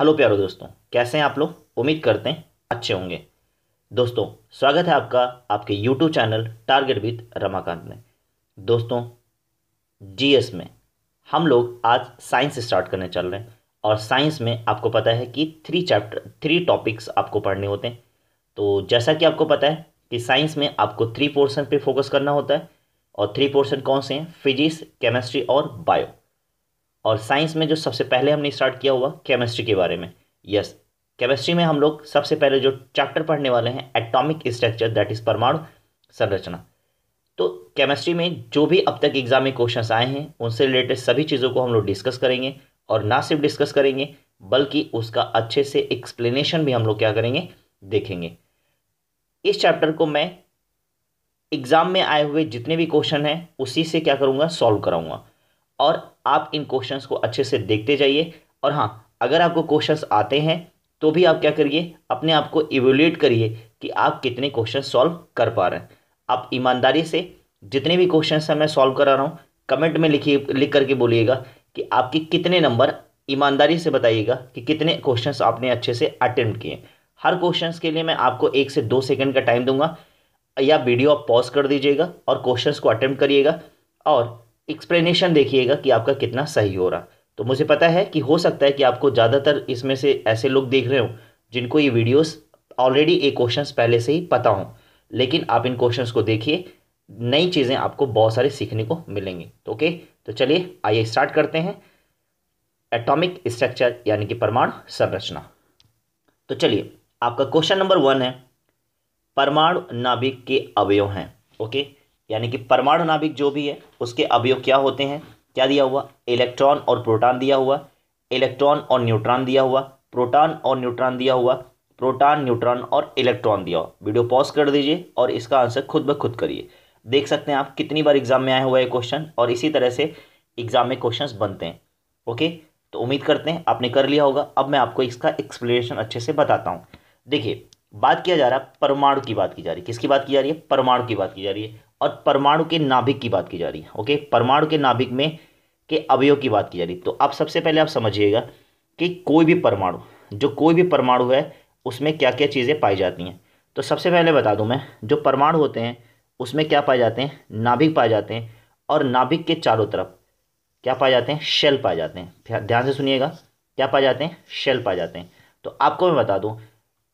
Hello प्यारो दोस्तों कैसे हैं आप लोग उम्मीद करते हैं अच्छे होंगे दोस्तों स्वागत है आपका आपके YouTube channel target with Ramakant में दोस्तों जीएस में हम लोग आज साइंस स्टार्ट करने चल रहे हैं और साइंस में आपको पता है कि थ्री चैप्टर थ्री टॉपिक्स आपको पढ़ने होते हैं तो जैसा कि आपको पता है कि साइंस में आपको थ्री पोर्सन पर फोकस करना होता है और थ्री पोर्सन कौन से हैं फिजिक्स केमेस्ट्री और बायो और साइंस में जो सबसे पहले हमने स्टार्ट किया हुआ केमिस्ट्री के बारे में यस केमिस्ट्री में हम लोग सबसे पहले जो चैप्टर पढ़ने वाले हैं एटॉमिक स्ट्रक्चर दैट इज़ परमाणु संरचना तो केमिस्ट्री में जो भी अब तक एग्जाम में क्वेश्चन आए हैं उनसे रिलेटेड सभी चीज़ों को हम लोग डिस्कस करेंगे और ना सिर्फ डिस्कस करेंगे बल्कि उसका अच्छे से एक्सप्लेनेशन भी हम लोग क्या करेंगे देखेंगे इस चैप्टर को मैं एग्ज़ाम में आए हुए जितने भी क्वेश्चन हैं उसी से क्या करूँगा सॉल्व कराऊँगा और आप इन क्वेश्चंस को अच्छे से देखते जाइए और हाँ अगर आपको क्वेश्चंस आते हैं तो भी आप क्या करिए अपने आप को इवेल्यूएट करिए कि आप कितने क्वेश्चन सॉल्व कर पा रहे हैं आप ईमानदारी से जितने भी क्वेश्चन हैं मैं सॉल्व करा रहा हूँ कमेंट में लिखिए लिख करके बोलिएगा कि आपके कितने नंबर ईमानदारी से बताइएगा कि कितने क्वेश्चंस आपने अच्छे से अटेम्प्ट किए हर क्वेश्चंस के लिए मैं आपको एक से दो सेकंड का टाइम दूंगा या वीडियो आप पॉज कर दीजिएगा और क्वेश्चंस को अटेम्प्ट करिएगा और एक्सप्लेनेशन देखिएगा कि आपका कितना सही हो रहा तो मुझे पता है कि हो सकता है कि आपको ज़्यादातर इसमें से ऐसे लोग देख रहे हो जिनको ये वीडियोस ऑलरेडी ये क्वेश्चन पहले से ही पता हों लेकिन आप इन क्वेश्चन को देखिए नई चीज़ें आपको बहुत सारी सीखने को मिलेंगी तो ओके तो चलिए आइए स्टार्ट करते हैं एटॉमिक स्ट्रक्चर यानी कि परमाणु संरचना तो चलिए आपका क्वेश्चन नंबर वन है परमाणु नाभिक के अवयव हैं ओके okay? यानी कि परमाणु नाभिक जो भी है उसके अवयव क्या होते हैं क्या दिया हुआ इलेक्ट्रॉन और प्रोटॉन दिया हुआ इलेक्ट्रॉन और न्यूट्रॉन दिया हुआ प्रोटॉन और न्यूट्रॉन दिया हुआ प्रोटॉन न्यूट्रॉन और इलेक्ट्रॉन दिया हुआ वीडियो पॉज कर दीजिए और इसका आंसर खुद ब खुद करिए देख सकते हैं आप कितनी बार एग्जाम में आया हुआ है क्वेश्चन और इसी तरह से एग्जाम में क्वेश्चन बनते हैं ओके तो उम्मीद करते हैं आपने कर लिया होगा अब मैं आपको इसका एक्सप्लेनेशन अच्छे से बताता हूँ देखिए बात किया जा रहा है परमाणु की बात की जा रही है किसकी बात की जा रही है परमाणु की बात की जा रही है और परमाणु के नाभिक की बात की जा रही है ओके परमाणु के नाभिक में के अवयव की बात की जा रही है तो आप सबसे पहले आप समझिएगा कि कोई भी परमाणु जो कोई भी परमाणु है उसमें क्या क्या चीज़ें पाई जाती हैं तो सबसे पहले बता दूं मैं जो परमाणु होते हैं उसमें क्या पाए जाते हैं नाभिक पाए जाते हैं और नाभिक के चारों तरफ क्या पाए जाते हैं शेल पाए जाते हैं ध्यान से सुनिएगा क्या पाए जाते हैं शेल पाए जाते हैं तो आपको मैं बता दूं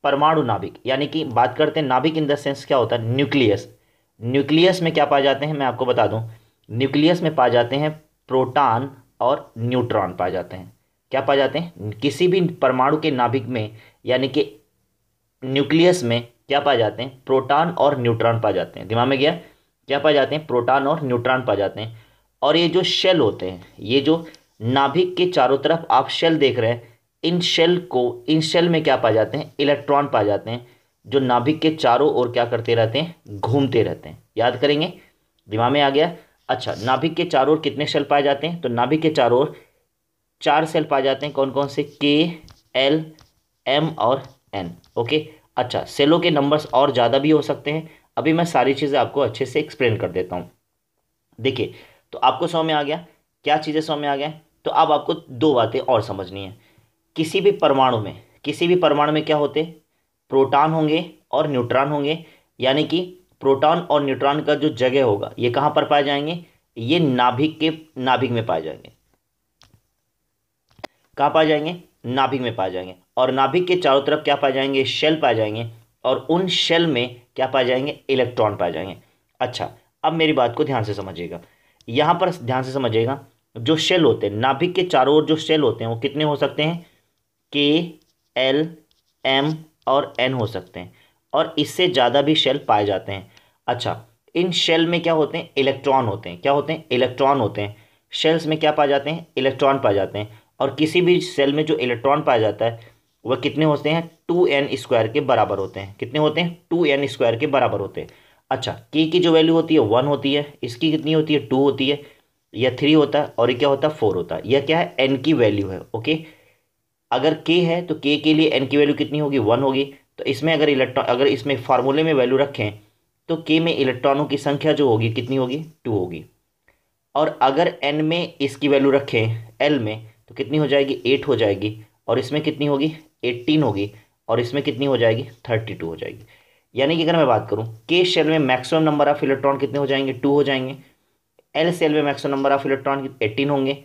परमाणु नाभिक यानी कि बात करते हैं नाभिक इन द सेंस क्या होता है न्यूक्लियस न्यूक्लियस में क्या पाए जाते हैं मैं आपको बता दूं न्यूक्लियस में पाए जाते हैं प्रोटॉन और न्यूट्रॉन पाए जाते हैं क्या पाए जाते हैं किसी भी परमाणु के नाभिक में यानी कि न्यूक्लियस में क्या पाए जाते हैं प्रोटॉन और न्यूट्रॉन पाए जाते हैं दिमाग में गया क्या पाए जाते हैं प्रोटॉन और न्यूट्रॉन पाए जाते हैं और ये जो शेल होते हैं ये जो नाभिक के चारों तरफ आप शेल देख रहे हैं इन शेल को इन शेल में क्या पाए जाते हैं इलेक्ट्रॉन पाए जाते हैं जो नाभिक के चारों ओर क्या करते रहते हैं घूमते रहते हैं याद करेंगे दिमाग में आ गया अच्छा नाभिक के चारों ओर कितने सेल पाए जाते हैं तो नाभिक के चारों ओर चार सेल पाए जाते हैं कौन कौन से अच्छा, के एल एम और एन ओके अच्छा सेलों के नंबर्स और ज़्यादा भी हो सकते हैं अभी मैं सारी चीज़ें आपको अच्छे से एक्सप्लेन कर देता हूँ देखिए तो आपको समय में आ गया क्या चीज़ें समय में आ गया तो अब आप आपको दो बातें और समझनी है किसी भी परमाणु में किसी भी परमाणु में क्या होते प्रोटॉन होंगे और न्यूट्रॉन होंगे यानी कि प्रोटॉन और न्यूट्रॉन का जो जगह होगा ये कहाँ पर पाए जाएंगे ये नाभिक के नाभिक में पाए जाएंगे कहाँ पाए जाएंगे नाभिक में पाए जाएंगे और नाभिक के चारों तरफ क्या पाए जाएंगे शेल पाए जाएंगे और उन शेल में क्या पाए जाएंगे इलेक्ट्रॉन पाए जाएंगे अच्छा अब मेरी बात को ध्यान से समझिएगा यहाँ पर ध्यान से समझिएगा जो शेल होते हैं नाभिक के चारों ओर जो शेल होते हैं वो कितने हो सकते हैं के एल एम और एन हो सकते हैं और इससे ज़्यादा भी शेल पाए जाते हैं अच्छा इन शेल में क्या होते हैं इलेक्ट्रॉन होते हैं क्या होते हैं इलेक्ट्रॉन होते हैं शेल्स में क्या पाए जाते हैं इलेक्ट्रॉन पाए जाते हैं और किसी भी सेल में जो इलेक्ट्रॉन पाया जाता है वह कितने होते हैं टू एन स्क्वायर के बराबर होते हैं कितने होते हैं टू एन स्क्वायर के बराबर होते हैं अच्छा के की जो वैल्यू होती है वन होती है इसकी कितनी होती है टू होती है या थ्री होता है और ये क्या होता है फोर होता है यह क्या है एन की वैल्यू है ओके अगर के है तो के के लिए एन की वैल्यू कितनी होगी वन होगी तो इसमें अगर इलेक्ट्रॉन अगर इसमें फार्मूले में वैल्यू रखें तो के में इलेक्ट्रॉनों की संख्या जो होगी कितनी होगी टू होगी और अगर एन में इसकी वैल्यू रखें एल में तो कितनी हो जाएगी एट हो जाएगी और इसमें कितनी होगी एट्टीन होगी और इसमें कितनी हो जाएगी थर्टी टू हो जाएगी यानी कि अगर मैं बात करूँ के शेल में मैक्सिमम नंबर ऑफ इलेक्ट्रॉन कितने हो जाएंगे टू हो जाएंगे एल सेल में maximum number of electron eighteen होंगे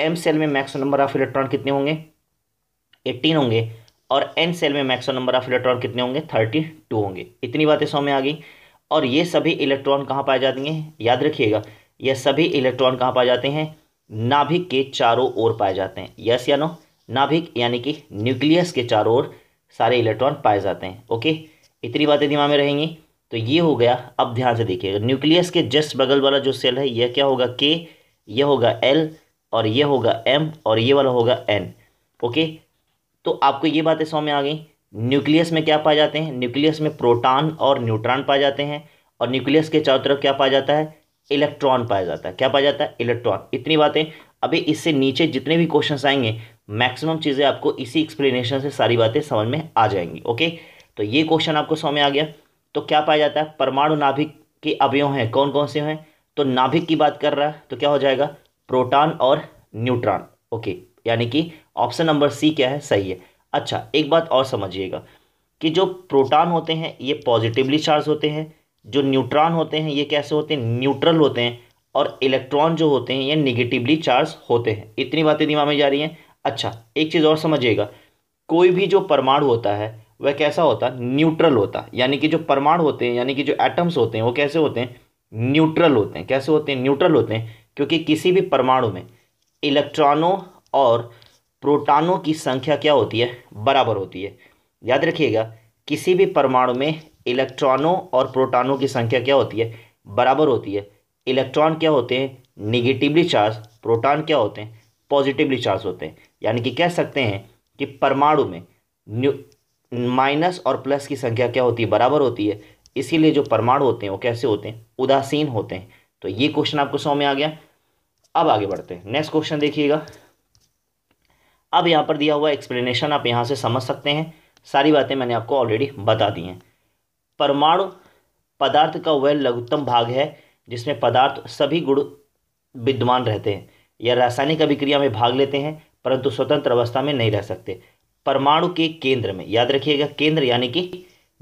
एम सेल में मैक्सिमम नंबर ऑफ इलेक्ट्रॉन कितने होंगे एट्टीन होंगे और एन सेल में मैक्सिमम नंबर ऑफ इलेक्ट्रॉन कितने होंगे थर्टी टू होंगे इतनी बातें सौ में आ गई और ये सभी इलेक्ट्रॉन कहाँ पाए जाते हैं याद रखिएगा यह सभी इलेक्ट्रॉन कहाँ पाए जाते हैं नाभिक के चारों ओर पाए जाते हैं यस या नो नाभिक यानी कि न्यूक्लियस के चारों ओर सारे इलेक्ट्रॉन पाए जाते हैं ओके इतनी बातें दिमाग में रहेंगी तो ये हो गया अब ध्यान से देखिएगा न्यूक्लियस के जस्ट बगल वाला जो सेल है यह क्या होगा के यह होगा एल और यह होगा एम और ये वाला होगा एन ओके तो आपको ये बातें समझ में आ गई न्यूक्लियस में क्या पाए जाते हैं न्यूक्लियस में प्रोटॉन और न्यूट्रॉन पाए जाते हैं और न्यूक्लियस के चारों तरफ क्या पाया जाता है इलेक्ट्रॉन पाया जाता है क्या पाया जाता है इलेक्ट्रॉन इतनी बातें अभी इससे नीचे जितने भी क्वेश्चन आएंगे मैक्सिमम चीज़ें आपको इसी एक्सप्लेनेशन से सारी बातें समझ में आ जाएंगी ओके तो ये क्वेश्चन आपको समझ में आ गया तो क्या पाया जाता है परमाणु नाभिक के अवयव हैं कौन कौन से हैं तो नाभिक की बात कर रहा है तो क्या हो जाएगा प्रोटॉन और न्यूट्रॉन ओके यानी कि ऑप्शन नंबर सी क्या है सही है अच्छा एक बात और समझिएगा कि जो प्रोटॉन होते हैं ये पॉजिटिवली चार्ज होते हैं जो न्यूट्रॉन होते हैं ये कैसे होते हैं न्यूट्रल होते हैं और इलेक्ट्रॉन जो होते हैं ये निगेटिवली चार्ज होते हैं इतनी बातें दिमाग में जा रही हैं अच्छा एक चीज़ और समझिएगा कोई भी जो परमाणु होता है वह कैसा होता है न्यूट्रल होता यानी कि जो परमाणु होते हैं यानी कि जो एटम्स होते हैं वो कैसे होते हैं न्यूट्रल होते हैं कैसे होते हैं न्यूट्रल होते हैं क्योंकि किसी भी परमाणु में इलेक्ट्रॉनों और प्रोटानों की संख्या क्या होती है बराबर होती है याद रखिएगा किसी भी परमाणु में इलेक्ट्रॉनों और प्रोटानों की संख्या क्या होती है बराबर होती है इलेक्ट्रॉन क्या होते हैं निगेटिवली चार्ज प्रोटॉन क्या होते हैं पॉजिटिवली चार्ज होते हैं यानी कि कह सकते हैं कि परमाणु में न्यू माइनस और प्लस की संख्या क्या होती है बराबर होती है इसीलिए जो परमाणु होते हैं वो कैसे होते हैं उदासीन होते हैं तो ये क्वेश्चन आपको सौ में आ गया अब आगे बढ़ते हैं नेक्स्ट क्वेश्चन देखिएगा अब यहाँ पर दिया हुआ एक्सप्लेनेशन आप यहाँ से समझ सकते हैं सारी बातें मैंने आपको ऑलरेडी बता दी हैं परमाणु पदार्थ का वह लघुत्तम भाग है जिसमें पदार्थ सभी गुण विद्यमान रहते हैं यह रासायनिक अभिक्रिया में भाग लेते हैं परंतु स्वतंत्र अवस्था में नहीं रह सकते परमाणु के केंद्र में याद रखिएगा केंद्र यानी कि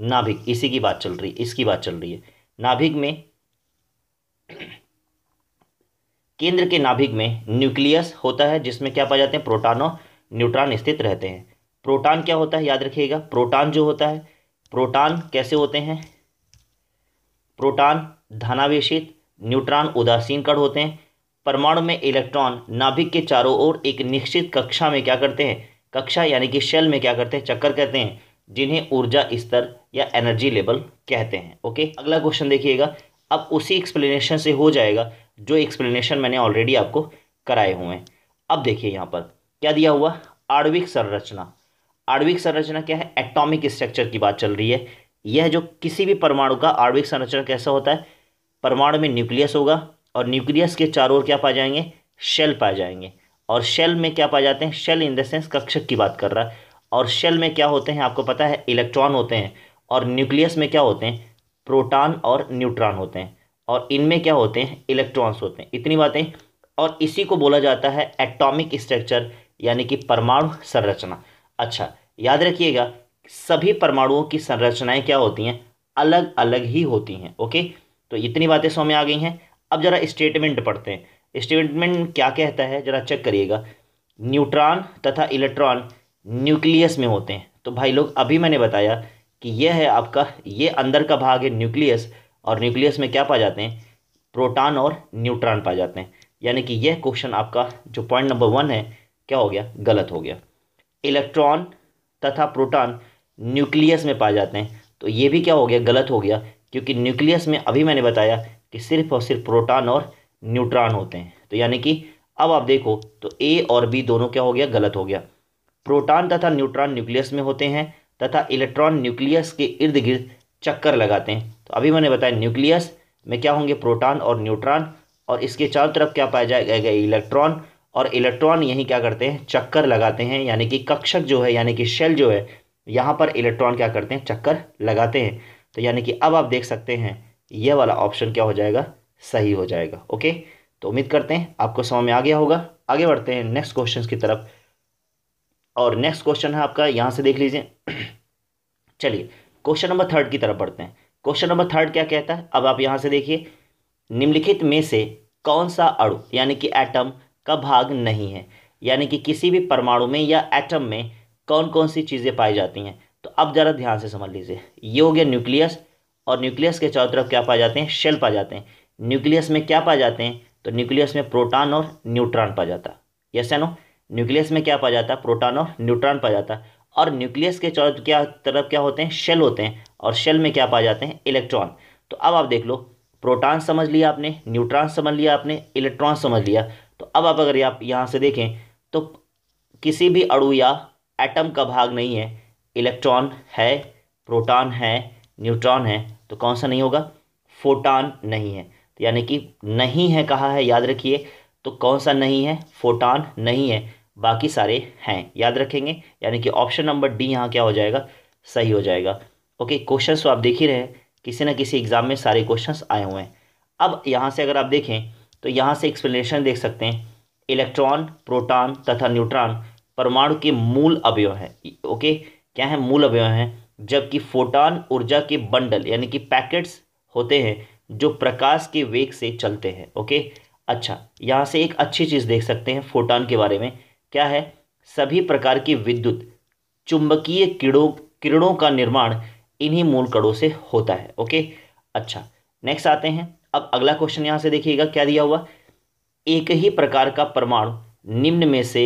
नाभिक इसी की बात चल रही है इसकी बात चल रही है नाभिक में केंद्र के नाभिक में न्यूक्लियस होता है जिसमें क्या पाए जाते हैं प्रोटानों न्यूट्रॉन स्थित रहते हैं प्रोटॉन क्या होता है याद रखिएगा प्रोटॉन जो होता है प्रोटॉन कैसे होते हैं प्रोटॉन धनावेशित न्यूट्रॉन उदासीन कण होते हैं परमाणु में इलेक्ट्रॉन नाभिक के चारों ओर एक निश्चित कक्षा में क्या करते हैं कक्षा यानी कि शेल में क्या करते हैं चक्कर कहते हैं जिन्हें ऊर्जा स्तर या एनर्जी लेवल कहते हैं ओके अगला क्वेश्चन देखिएगा अब उसी एक्सप्लेनेशन से हो जाएगा जो एक्सप्लेनेशन मैंने ऑलरेडी आपको कराए हुए हैं अब देखिए यहाँ पर क्या दिया हुआ आणविक संरचना आणविक संरचना क्या है एटॉमिक स्ट्रक्चर की बात चल रही है यह जो किसी भी परमाणु का आणविक संरचना कैसा होता है परमाणु में न्यूक्लियस होगा और न्यूक्लियस के चारों ओर क्या पाए जाएंगे शेल पाए जाएंगे और शेल में क्या पाए जाते हैं शेल इन द सेंस कक्षक की बात कर रहा है और शेल में क्या होते हैं आपको पता है इलेक्ट्रॉन होते हैं और न्यूक्लियस में क्या होते हैं प्रोटॉन और न्यूट्रॉन होते हैं और इनमें क्या होते हैं इलेक्ट्रॉन्स होते हैं इतनी बातें और इसी को बोला जाता है एटॉमिक स्ट्रक्चर यानी कि परमाणु संरचना अच्छा याद रखिएगा सभी परमाणुओं की संरचनाएं क्या होती हैं अलग अलग ही होती हैं ओके तो इतनी बातें सौ में आ गई हैं अब जरा स्टेटमेंट पढ़ते हैं स्टेटमेंट क्या कहता है जरा चेक करिएगा न्यूट्रॉन तथा इलेक्ट्रॉन न्यूक्लियस में होते हैं तो भाई लोग अभी मैंने बताया कि यह है आपका ये अंदर का भाग है न्यूक्लियस और न्यूक्लियस में क्या पाए जाते हैं प्रोटॉन और न्यूट्रॉन पाए जाते हैं यानी कि यह क्वेश्चन आपका जो पॉइंट नंबर वन है क्या हो गया गलत हो गया इलेक्ट्रॉन तथा प्रोटॉन न्यूक्लियस में पाए जाते हैं तो ये भी क्या हो गया गलत हो गया क्योंकि न्यूक्लियस में अभी मैंने बताया कि सिर्फ और सिर्फ प्रोटॉन और न्यूट्रॉन होते हैं तो यानी कि अब आप देखो तो ए और बी दोनों क्या हो गया गलत हो गया प्रोटॉन तथा न्यूट्रॉन न्यूक्लियस में होते हैं तथा इलेक्ट्रॉन न्यूक्लियस के इर्द गिर्द चक्कर लगाते हैं तो अभी मैंने बताया न्यूक्लियस में क्या होंगे प्रोटॉन और न्यूट्रॉन और इसके चारों तरफ क्या पाया जाएगा इलेक्ट्रॉन और इलेक्ट्रॉन यहीं क्या करते हैं चक्कर लगाते हैं यानी कि कक्षक जो है यानी कि शेल जो है यहाँ पर इलेक्ट्रॉन क्या करते हैं चक्कर लगाते हैं तो यानी कि अब आप देख सकते हैं यह वाला ऑप्शन क्या हो जाएगा सही हो जाएगा ओके तो उम्मीद करते हैं आपको समझ में आ गया होगा आगे बढ़ते हैं नेक्स्ट क्वेश्चन की तरफ और नेक्स्ट क्वेश्चन है आपका यहाँ से देख लीजिए चलिए क्वेश्चन नंबर थर्ड की तरफ बढ़ते हैं क्वेश्चन नंबर थर्ड क्या कहता है अब आप यहाँ से देखिए निम्नलिखित में से कौन सा अणु यानी कि एटम का भाग नहीं है यानी कि किसी भी परमाणु में या एटम में कौन कौन सी चीज़ें पाई जाती हैं तो अब ज़रा ध्यान से समझ लीजिए ये हो गया न्यूक्लियस और न्यूक्लियस के चारों तरफ क्या पाए जाते हैं शेल पाए जाते हैं न्यूक्लियस में क्या पाए जाते हैं तो न्यूक्लियस में प्रोटॉन और न्यूट्रॉन पाया जाता यस नो न्यूक्लियस में क्या पाया जाता है प्रोटॉन और न्यूट्रॉन पाया जाता है और न्यूक्लियस के चारों क्या तरफ क्या होते हैं शेल होते हैं और शेल में क्या पाए जाते हैं इलेक्ट्रॉन तो अब आप देख लो प्रोटॉन समझ लिया आपने न्यूट्रॉन समझ लिया आपने इलेक्ट्रॉन समझ लिया तो अब आप अगर आप यहाँ से देखें तो किसी भी अणु या एटम का भाग नहीं है इलेक्ट्रॉन है प्रोटॉन है न्यूट्रॉन है तो कौन सा नहीं होगा फोटान नहीं है तो यानी कि नहीं है कहा है याद रखिए तो कौन सा नहीं है फोटान नहीं है बाकी सारे हैं याद रखेंगे यानी कि ऑप्शन नंबर डी यहाँ क्या हो जाएगा सही हो जाएगा ओके क्वेश्चन तो आप देख ही रहे किसी ना किसी एग्ज़ाम में सारे क्वेश्चन आए हुए हैं अब यहाँ से अगर आप देखें तो यहाँ से एक्सप्लेनेशन देख सकते हैं इलेक्ट्रॉन प्रोटॉन तथा न्यूट्रॉन परमाणु के मूल अवयव हैं ओके क्या है मूल अवयव हैं जबकि फोटॉन ऊर्जा के बंडल यानी कि पैकेट्स होते हैं जो प्रकाश के वेग से चलते हैं ओके अच्छा यहाँ से एक अच्छी चीज़ देख सकते हैं फोटॉन के बारे में क्या है सभी प्रकार की विद्युत चुंबकीय किरणों किरणों का निर्माण इन्हीं मूल कणों से होता है ओके अच्छा नेक्स्ट आते हैं अब अगला क्वेश्चन यहाँ से देखिएगा क्या दिया हुआ एक ही प्रकार का परमाणु निम्न में से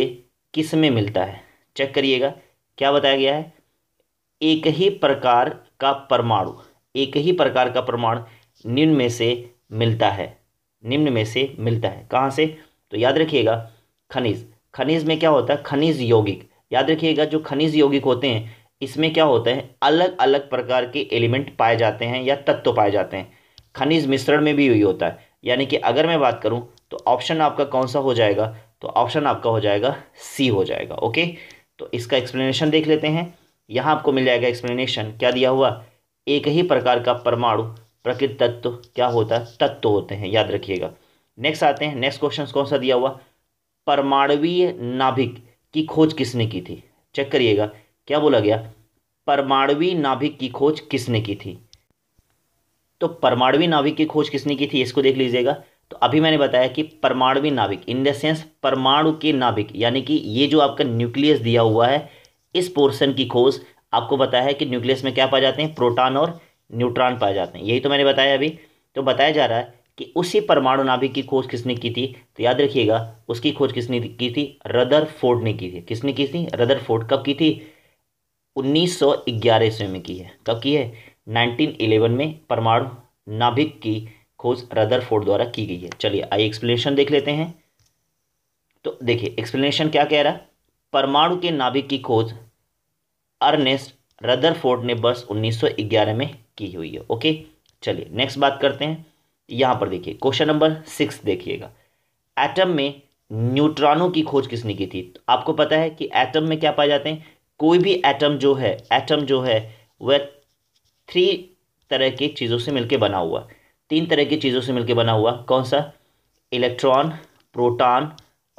किस में मिलता है चेक करिएगा क्या बताया गया है एक ही प्रकार का परमाणु एक ही प्रकार का परमाणु निम्न में से मिलता है निम्न में से मिलता है कहाँ से तो याद रखिएगा खनिज खनिज में क्या होता है खनिज यौगिक याद रखिएगा जो खनिज यौगिक होते हैं इसमें क्या होता है अलग अलग प्रकार के एलिमेंट पाए जाते हैं या तत्व पाए जाते हैं खनिज मिश्रण में भी हुई होता है यानी कि अगर मैं बात करूं तो ऑप्शन आपका कौन सा हो जाएगा तो ऑप्शन आपका हो जाएगा सी हो जाएगा ओके तो इसका एक्सप्लेनेशन देख लेते हैं यहाँ आपको मिल जाएगा एक्सप्लेनेशन क्या दिया हुआ एक ही प्रकार का परमाणु प्रकृत तत्व क्या होता है तत्व होते हैं याद रखिएगा नेक्स्ट आते हैं नेक्स्ट क्वेश्चन कौन सा दिया हुआ परमाणवीय नाभिक की खोज किसने की थी चेक करिएगा क्या बोला गया परमाणवी नाभिक की खोज किसने की थी तो परमाणवी नाभिक की खोज किसने की थी इसको देख लीजिएगा तो अभी मैंने बताया कि परमाणवी नाभिक इन द सेंस परमाणु के नाभिक यानी कि ये जो आपका न्यूक्लियस दिया हुआ है इस पोर्शन की खोज आपको बताया है कि न्यूक्लियस में क्या पाए जाते हैं प्रोटॉन और न्यूट्रॉन पाए जाते हैं यही तो मैंने बताया अभी तो बताया जा रहा है कि उसी परमाणु नाभिक की खोज किसने की थी तो याद रखिएगा उसकी खोज किसने की थी रदर फोर्ड ने की थी किसने की थी रदर फोर्ड कब की थी 1911 ईस्वी में की है कब की है 1911 में परमाणु नाभिक की खोज रदरफोर्ड द्वारा की गई है चलिए आइए एक्सप्लेनेशन देख लेते हैं तो देखिए एक्सप्लेनेशन क्या कह रहा है परमाणु के नाभिक की खोज अर्नेस्ट रदरफोर्ड ने वर्ष 1911 में की हुई है ओके चलिए नेक्स्ट बात करते हैं यहाँ पर देखिए क्वेश्चन नंबर सिक्स देखिएगा एटम में न्यूट्रॉनों की खोज किसने की थी तो आपको पता है कि एटम में क्या पाए जाते हैं कोई भी एटम जो है एटम जो है वह थ्री तरह की चीज़ों से मिलकर बना हुआ तीन तरह की चीज़ों से मिलकर बना हुआ कौन सा इलेक्ट्रॉन प्रोटॉन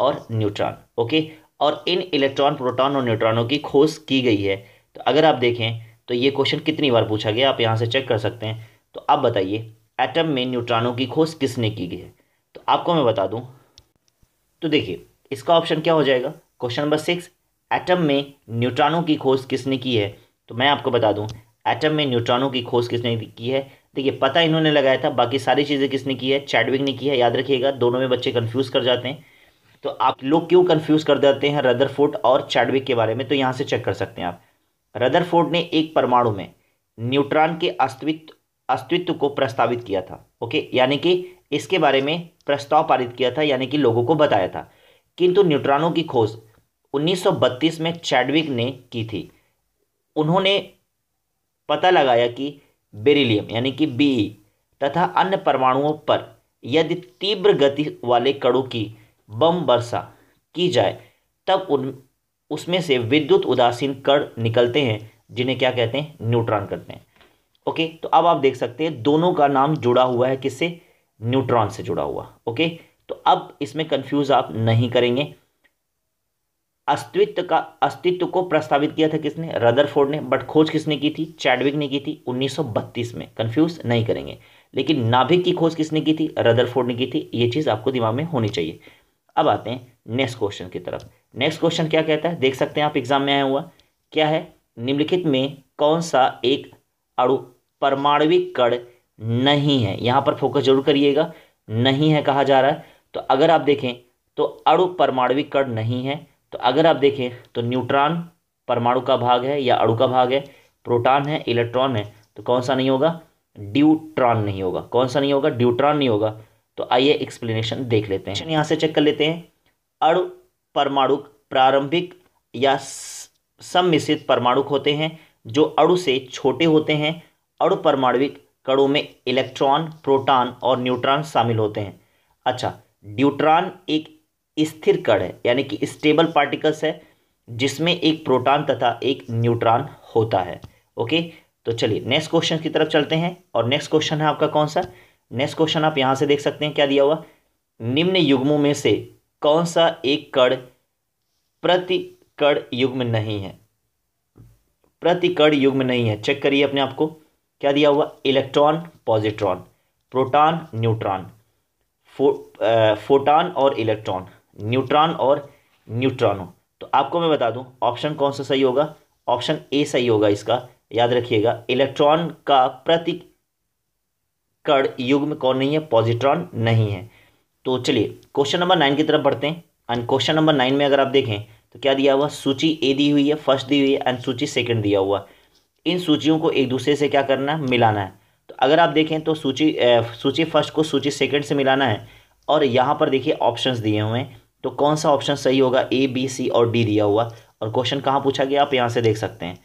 और न्यूट्रॉन ओके और इन इलेक्ट्रॉन प्रोटॉन और न्यूट्रॉनों की खोज की गई है तो अगर आप देखें तो ये क्वेश्चन कितनी बार पूछा गया आप यहाँ से चेक कर सकते हैं तो आप बताइए एटम में न्यूट्रॉनों की खोज किसने की गई है तो आपको मैं बता दूँ तो देखिए इसका ऑप्शन क्या हो जाएगा क्वेश्चन नंबर सिक्स एटम में न्यूट्रॉनों की खोज किसने की है तो मैं आपको बता दूं एटम में न्यूट्रॉनों की खोज किसने की है देखिए पता इन्होंने लगाया था बाकी सारी चीज़ें किसने की है चैडविक ने की है याद रखिएगा दोनों में बच्चे कन्फ्यूज़ कर जाते हैं तो आप लोग क्यों कन्फ्यूज़ कर जाते हैं रदर और चैडविक के बारे में तो यहाँ से चेक कर सकते हैं आप रदर ने एक परमाणु में न्यूट्रॉन के अस्तित्व अस्तित्व को प्रस्तावित किया था ओके यानी कि इसके बारे में प्रस्ताव पारित किया था यानी कि लोगों को बताया था किंतु न्यूट्रॉनों की खोज 1932 में चैडविक ने की थी उन्होंने पता लगाया कि बेरिलियम यानी कि बी तथा अन्य परमाणुओं पर यदि तीव्र गति वाले कणों की बम वर्षा की जाए तब उन उसमें से विद्युत उदासीन कण निकलते हैं जिन्हें क्या कहते हैं न्यूट्रॉन कहते हैं ओके तो अब आप देख सकते हैं दोनों का नाम जुड़ा हुआ है किससे न्यूट्रॉन से जुड़ा हुआ ओके तो अब इसमें कंफ्यूज आप नहीं करेंगे अस्तित्व का अस्तित्व को प्रस्तावित किया था किसने रदरफोर्ड ने बट खोज किसने की थी चैडविक ने की थी 1932 में कंफ्यूज नहीं करेंगे लेकिन नाभिक की खोज किसने की थी रदरफोर्ड ने की थी ये चीज़ आपको दिमाग में होनी चाहिए अब आते हैं नेक्स्ट क्वेश्चन की तरफ नेक्स्ट क्वेश्चन क्या कहता है देख सकते हैं आप एग्जाम में आया हुआ क्या है निम्नलिखित में कौन सा एक अड़ु परमाणविक कड़ नहीं है यहाँ पर फोकस जरूर करिएगा नहीं है कहा जा रहा है तो अगर आप देखें तो अड़ु परमाणविक कड़ नहीं है तो अगर आप देखें तो न्यूट्रॉन परमाणु का भाग है या अड़ु का भाग है प्रोटॉन है इलेक्ट्रॉन है तो कौन सा नहीं होगा ड्यूट्रॉन नहीं होगा कौन सा नहीं होगा ड्यूट्रॉन नहीं होगा तो आइए एक्सप्लेनेशन देख लेते हैं यहाँ से चेक कर लेते हैं अड़ु परमाणु प्रारंभिक या सम्मिश्रित परमाणु होते हैं जो अड़ु से छोटे होते हैं अड़ु परमाणुविक कणों में इलेक्ट्रॉन प्रोटॉन और न्यूट्रॉन शामिल होते हैं अच्छा ड्यूट्रॉन एक स्थिर कण है यानी कि स्टेबल पार्टिकल्स है जिसमें एक प्रोटॉन तथा एक न्यूट्रॉन होता है ओके तो चलिए नेक्स्ट क्वेश्चन की तरफ चलते हैं और नेक्स्ट क्वेश्चन है आपका कौन सा नेक्स्ट क्वेश्चन आप यहाँ से देख सकते हैं क्या दिया हुआ निम्न युग्मों में से कौन सा एक कण प्रति कण युग्म नहीं है प्रति कण युग्म नहीं है चेक करिए अपने आप को क्या दिया हुआ इलेक्ट्रॉन पॉजिट्रॉन प्रोटॉन न्यूट्रॉन फो, फोटॉन और इलेक्ट्रॉन न्यूट्रॉन और न्यूट्रॉनो तो आपको मैं बता दूं ऑप्शन कौन सा सही होगा ऑप्शन ए सही होगा इसका याद रखिएगा इलेक्ट्रॉन का प्रतीक कण में कौन नहीं है पॉजिट्रॉन नहीं है तो चलिए क्वेश्चन नंबर नाइन की तरफ बढ़ते हैं एंड क्वेश्चन नंबर नाइन में अगर आप देखें तो क्या दिया हुआ सूची ए दी हुई है फर्स्ट दी हुई है एंड सूची सेकंड दिया हुआ इन सूचियों को एक दूसरे से क्या करना है मिलाना है तो अगर आप देखें तो सूची ए, सूची फर्स्ट को सूची सेकंड से मिलाना है और यहाँ पर देखिए ऑप्शंस दिए हुए हैं तो कौन सा ऑप्शन सही होगा ए बी सी और डी दिया हुआ और क्वेश्चन कहाँ पूछा गया आप यहाँ से देख सकते हैं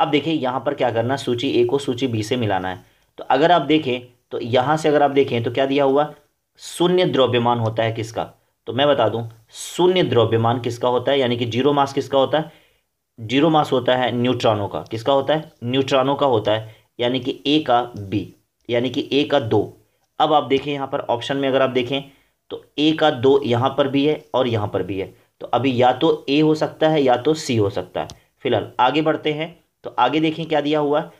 अब देखिए यहाँ पर क्या करना सूची ए को सूची बी से मिलाना है तो अगर आप देखें तो यहाँ से अगर आप देखें तो क्या दिया हुआ शून्य द्रव्यमान होता है किसका तो मैं बता दूं शून्य द्रव्यमान किसका होता है यानी कि जीरो मास किसका होता है जीरो मास होता है न्यूट्रॉनों का किसका होता है न्यूट्रॉनों का होता है यानी कि ए का बी यानी कि ए का दो अब आप देखें यहाँ पर ऑप्शन में अगर आप देखें तो ए का दो यहाँ पर भी है और यहाँ पर भी है तो अभी या तो ए हो सकता है या तो सी हो सकता है फिलहाल आगे बढ़ते हैं तो आगे देखें क्या दिया हुआ है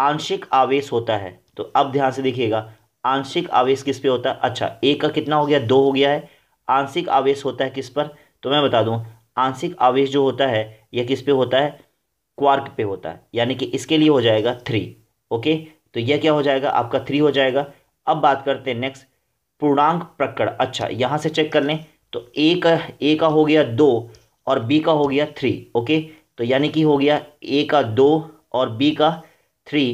आंशिक आवेश होता है तो अब ध्यान से देखिएगा आंशिक आवेश किस पे होता है अच्छा ए का कितना हो गया दो हो गया है आंशिक आवेश होता है किस पर तो मैं बता दूं आंशिक आवेश जो होता है यह किस पे होता है क्वार्क पे होता है यानी कि इसके लिए हो जाएगा थ्री ओके तो यह क्या हो जाएगा आपका थ्री हो जाएगा अब बात करते हैं नेक्स्ट पूर्णांक प्रकरण अच्छा यहाँ से चेक कर लें तो ए का ए का हो गया दो और बी का हो गया थ्री ओके तो यानी कि हो गया ए का दो और बी का थ्री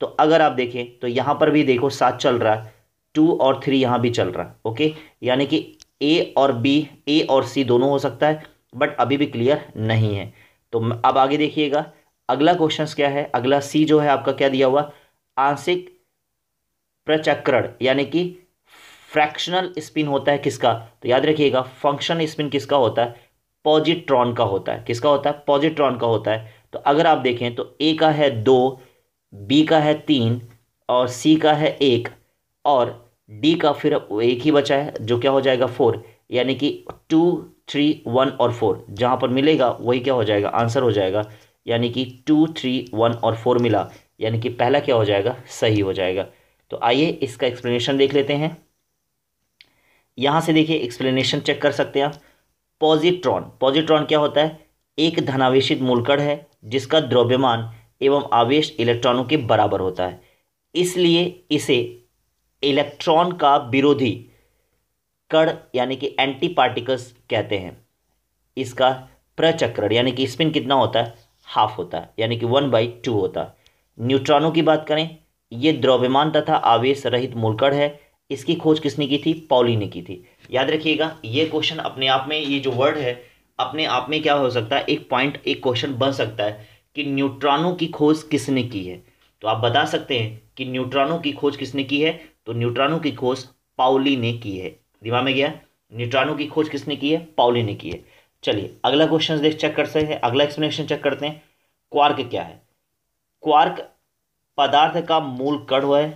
तो अगर आप देखें तो यहाँ पर भी देखो सात चल रहा है टू और थ्री यहाँ भी चल रहा है ओके यानी कि ए और बी ए और सी दोनों हो सकता है बट अभी भी क्लियर नहीं है तो अब आगे देखिएगा अगला क्वेश्चन क्या है अगला सी जो है आपका क्या दिया हुआ आंशिक प्रचक्रण यानी कि फ्रैक्शनल स्पिन होता है किसका तो याद रखिएगा फंक्शन स्पिन किसका होता है पॉजिट्रॉन का होता है किसका होता है पॉजिट्रॉन का होता है तो अगर आप देखें तो ए का है दो बी का है तीन और सी का है एक और डी का फिर एक ही बचा है जो क्या हो जाएगा फोर यानी कि टू थ्री वन और फोर जहाँ पर मिलेगा वही क्या हो जाएगा आंसर हो जाएगा यानी कि टू थ्री वन और फोर मिला यानी कि पहला क्या हो जाएगा सही हो जाएगा तो आइए इसका एक्सप्लेनेशन देख लेते हैं यहाँ से देखिए एक्सप्लेनेशन चेक कर सकते हैं आप पॉजिट्रॉन पॉजिट्रॉन क्या होता है एक धनावेशित मूलकण है जिसका द्रव्यमान एवं आवेश इलेक्ट्रॉनों के बराबर होता है इसलिए इसे इलेक्ट्रॉन का विरोधी कण यानी कि एंटी पार्टिकल्स कहते हैं इसका प्रचक्रण यानी कि स्पिन कितना होता है हाफ होता है यानी कि वन बाई टू होता है न्यूट्रॉनों की बात करें ये द्रव्यमान तथा आवेश रहित मूलकण है इसकी खोज किसने की थी पॉली ने की थी याद रखिएगा ये क्वेश्चन अपने आप में ये जो वर्ड है अपने आप में क्या हो सकता है एक पॉइंट एक क्वेश्चन बन सकता है कि न्यूट्रॉनों की खोज किसने की है तो आप बता सकते हैं कि न्यूट्रॉनों की खोज किसने की है तो न्यूट्रॉनों की खोज पाउली ने की है दिमाग में गया न्यूट्रॉनों की खोज किसने की है पाउली ने की है चलिए अगला क्वेश्चन देख चेक कर सकते हैं अगला एक्सप्लेनेशन चेक करते हैं क्वार्क क्या है क्वार्क पदार्थ का मूल कण है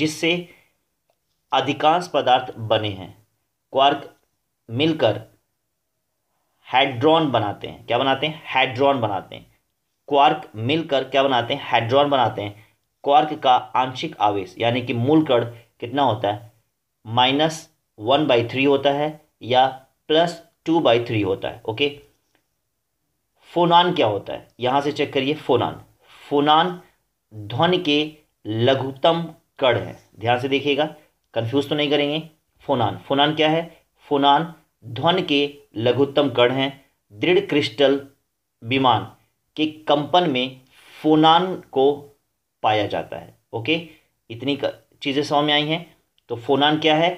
जिससे अधिकांश पदार्थ बने हैं क्वार्क मिलकर हाइड्रॉन बनाते हैं क्या बनाते हैं हाइड्रॉन बनाते हैं क्वार्क मिलकर क्या बनाते हैं हाइड्रॉन बनाते हैं क्वार्क का आंशिक आवेश यानी कि मूल कण कितना होता है माइनस वन बाई थ्री होता है या प्लस टू बाई थ्री होता है ओके फोनान क्या होता है यहाँ से चेक करिए फोनान फोनान ध्वनि के लघुतम कण है ध्यान से देखिएगा कंफ्यूज तो नहीं करेंगे फोनान फोनान क्या है फोनान ध्वन के लघुत्तम कण हैं दृढ़ क्रिस्टल विमान के कंपन में फोनान को पाया जाता है ओके इतनी चीज़ें समझ में आई हैं तो फोनान क्या है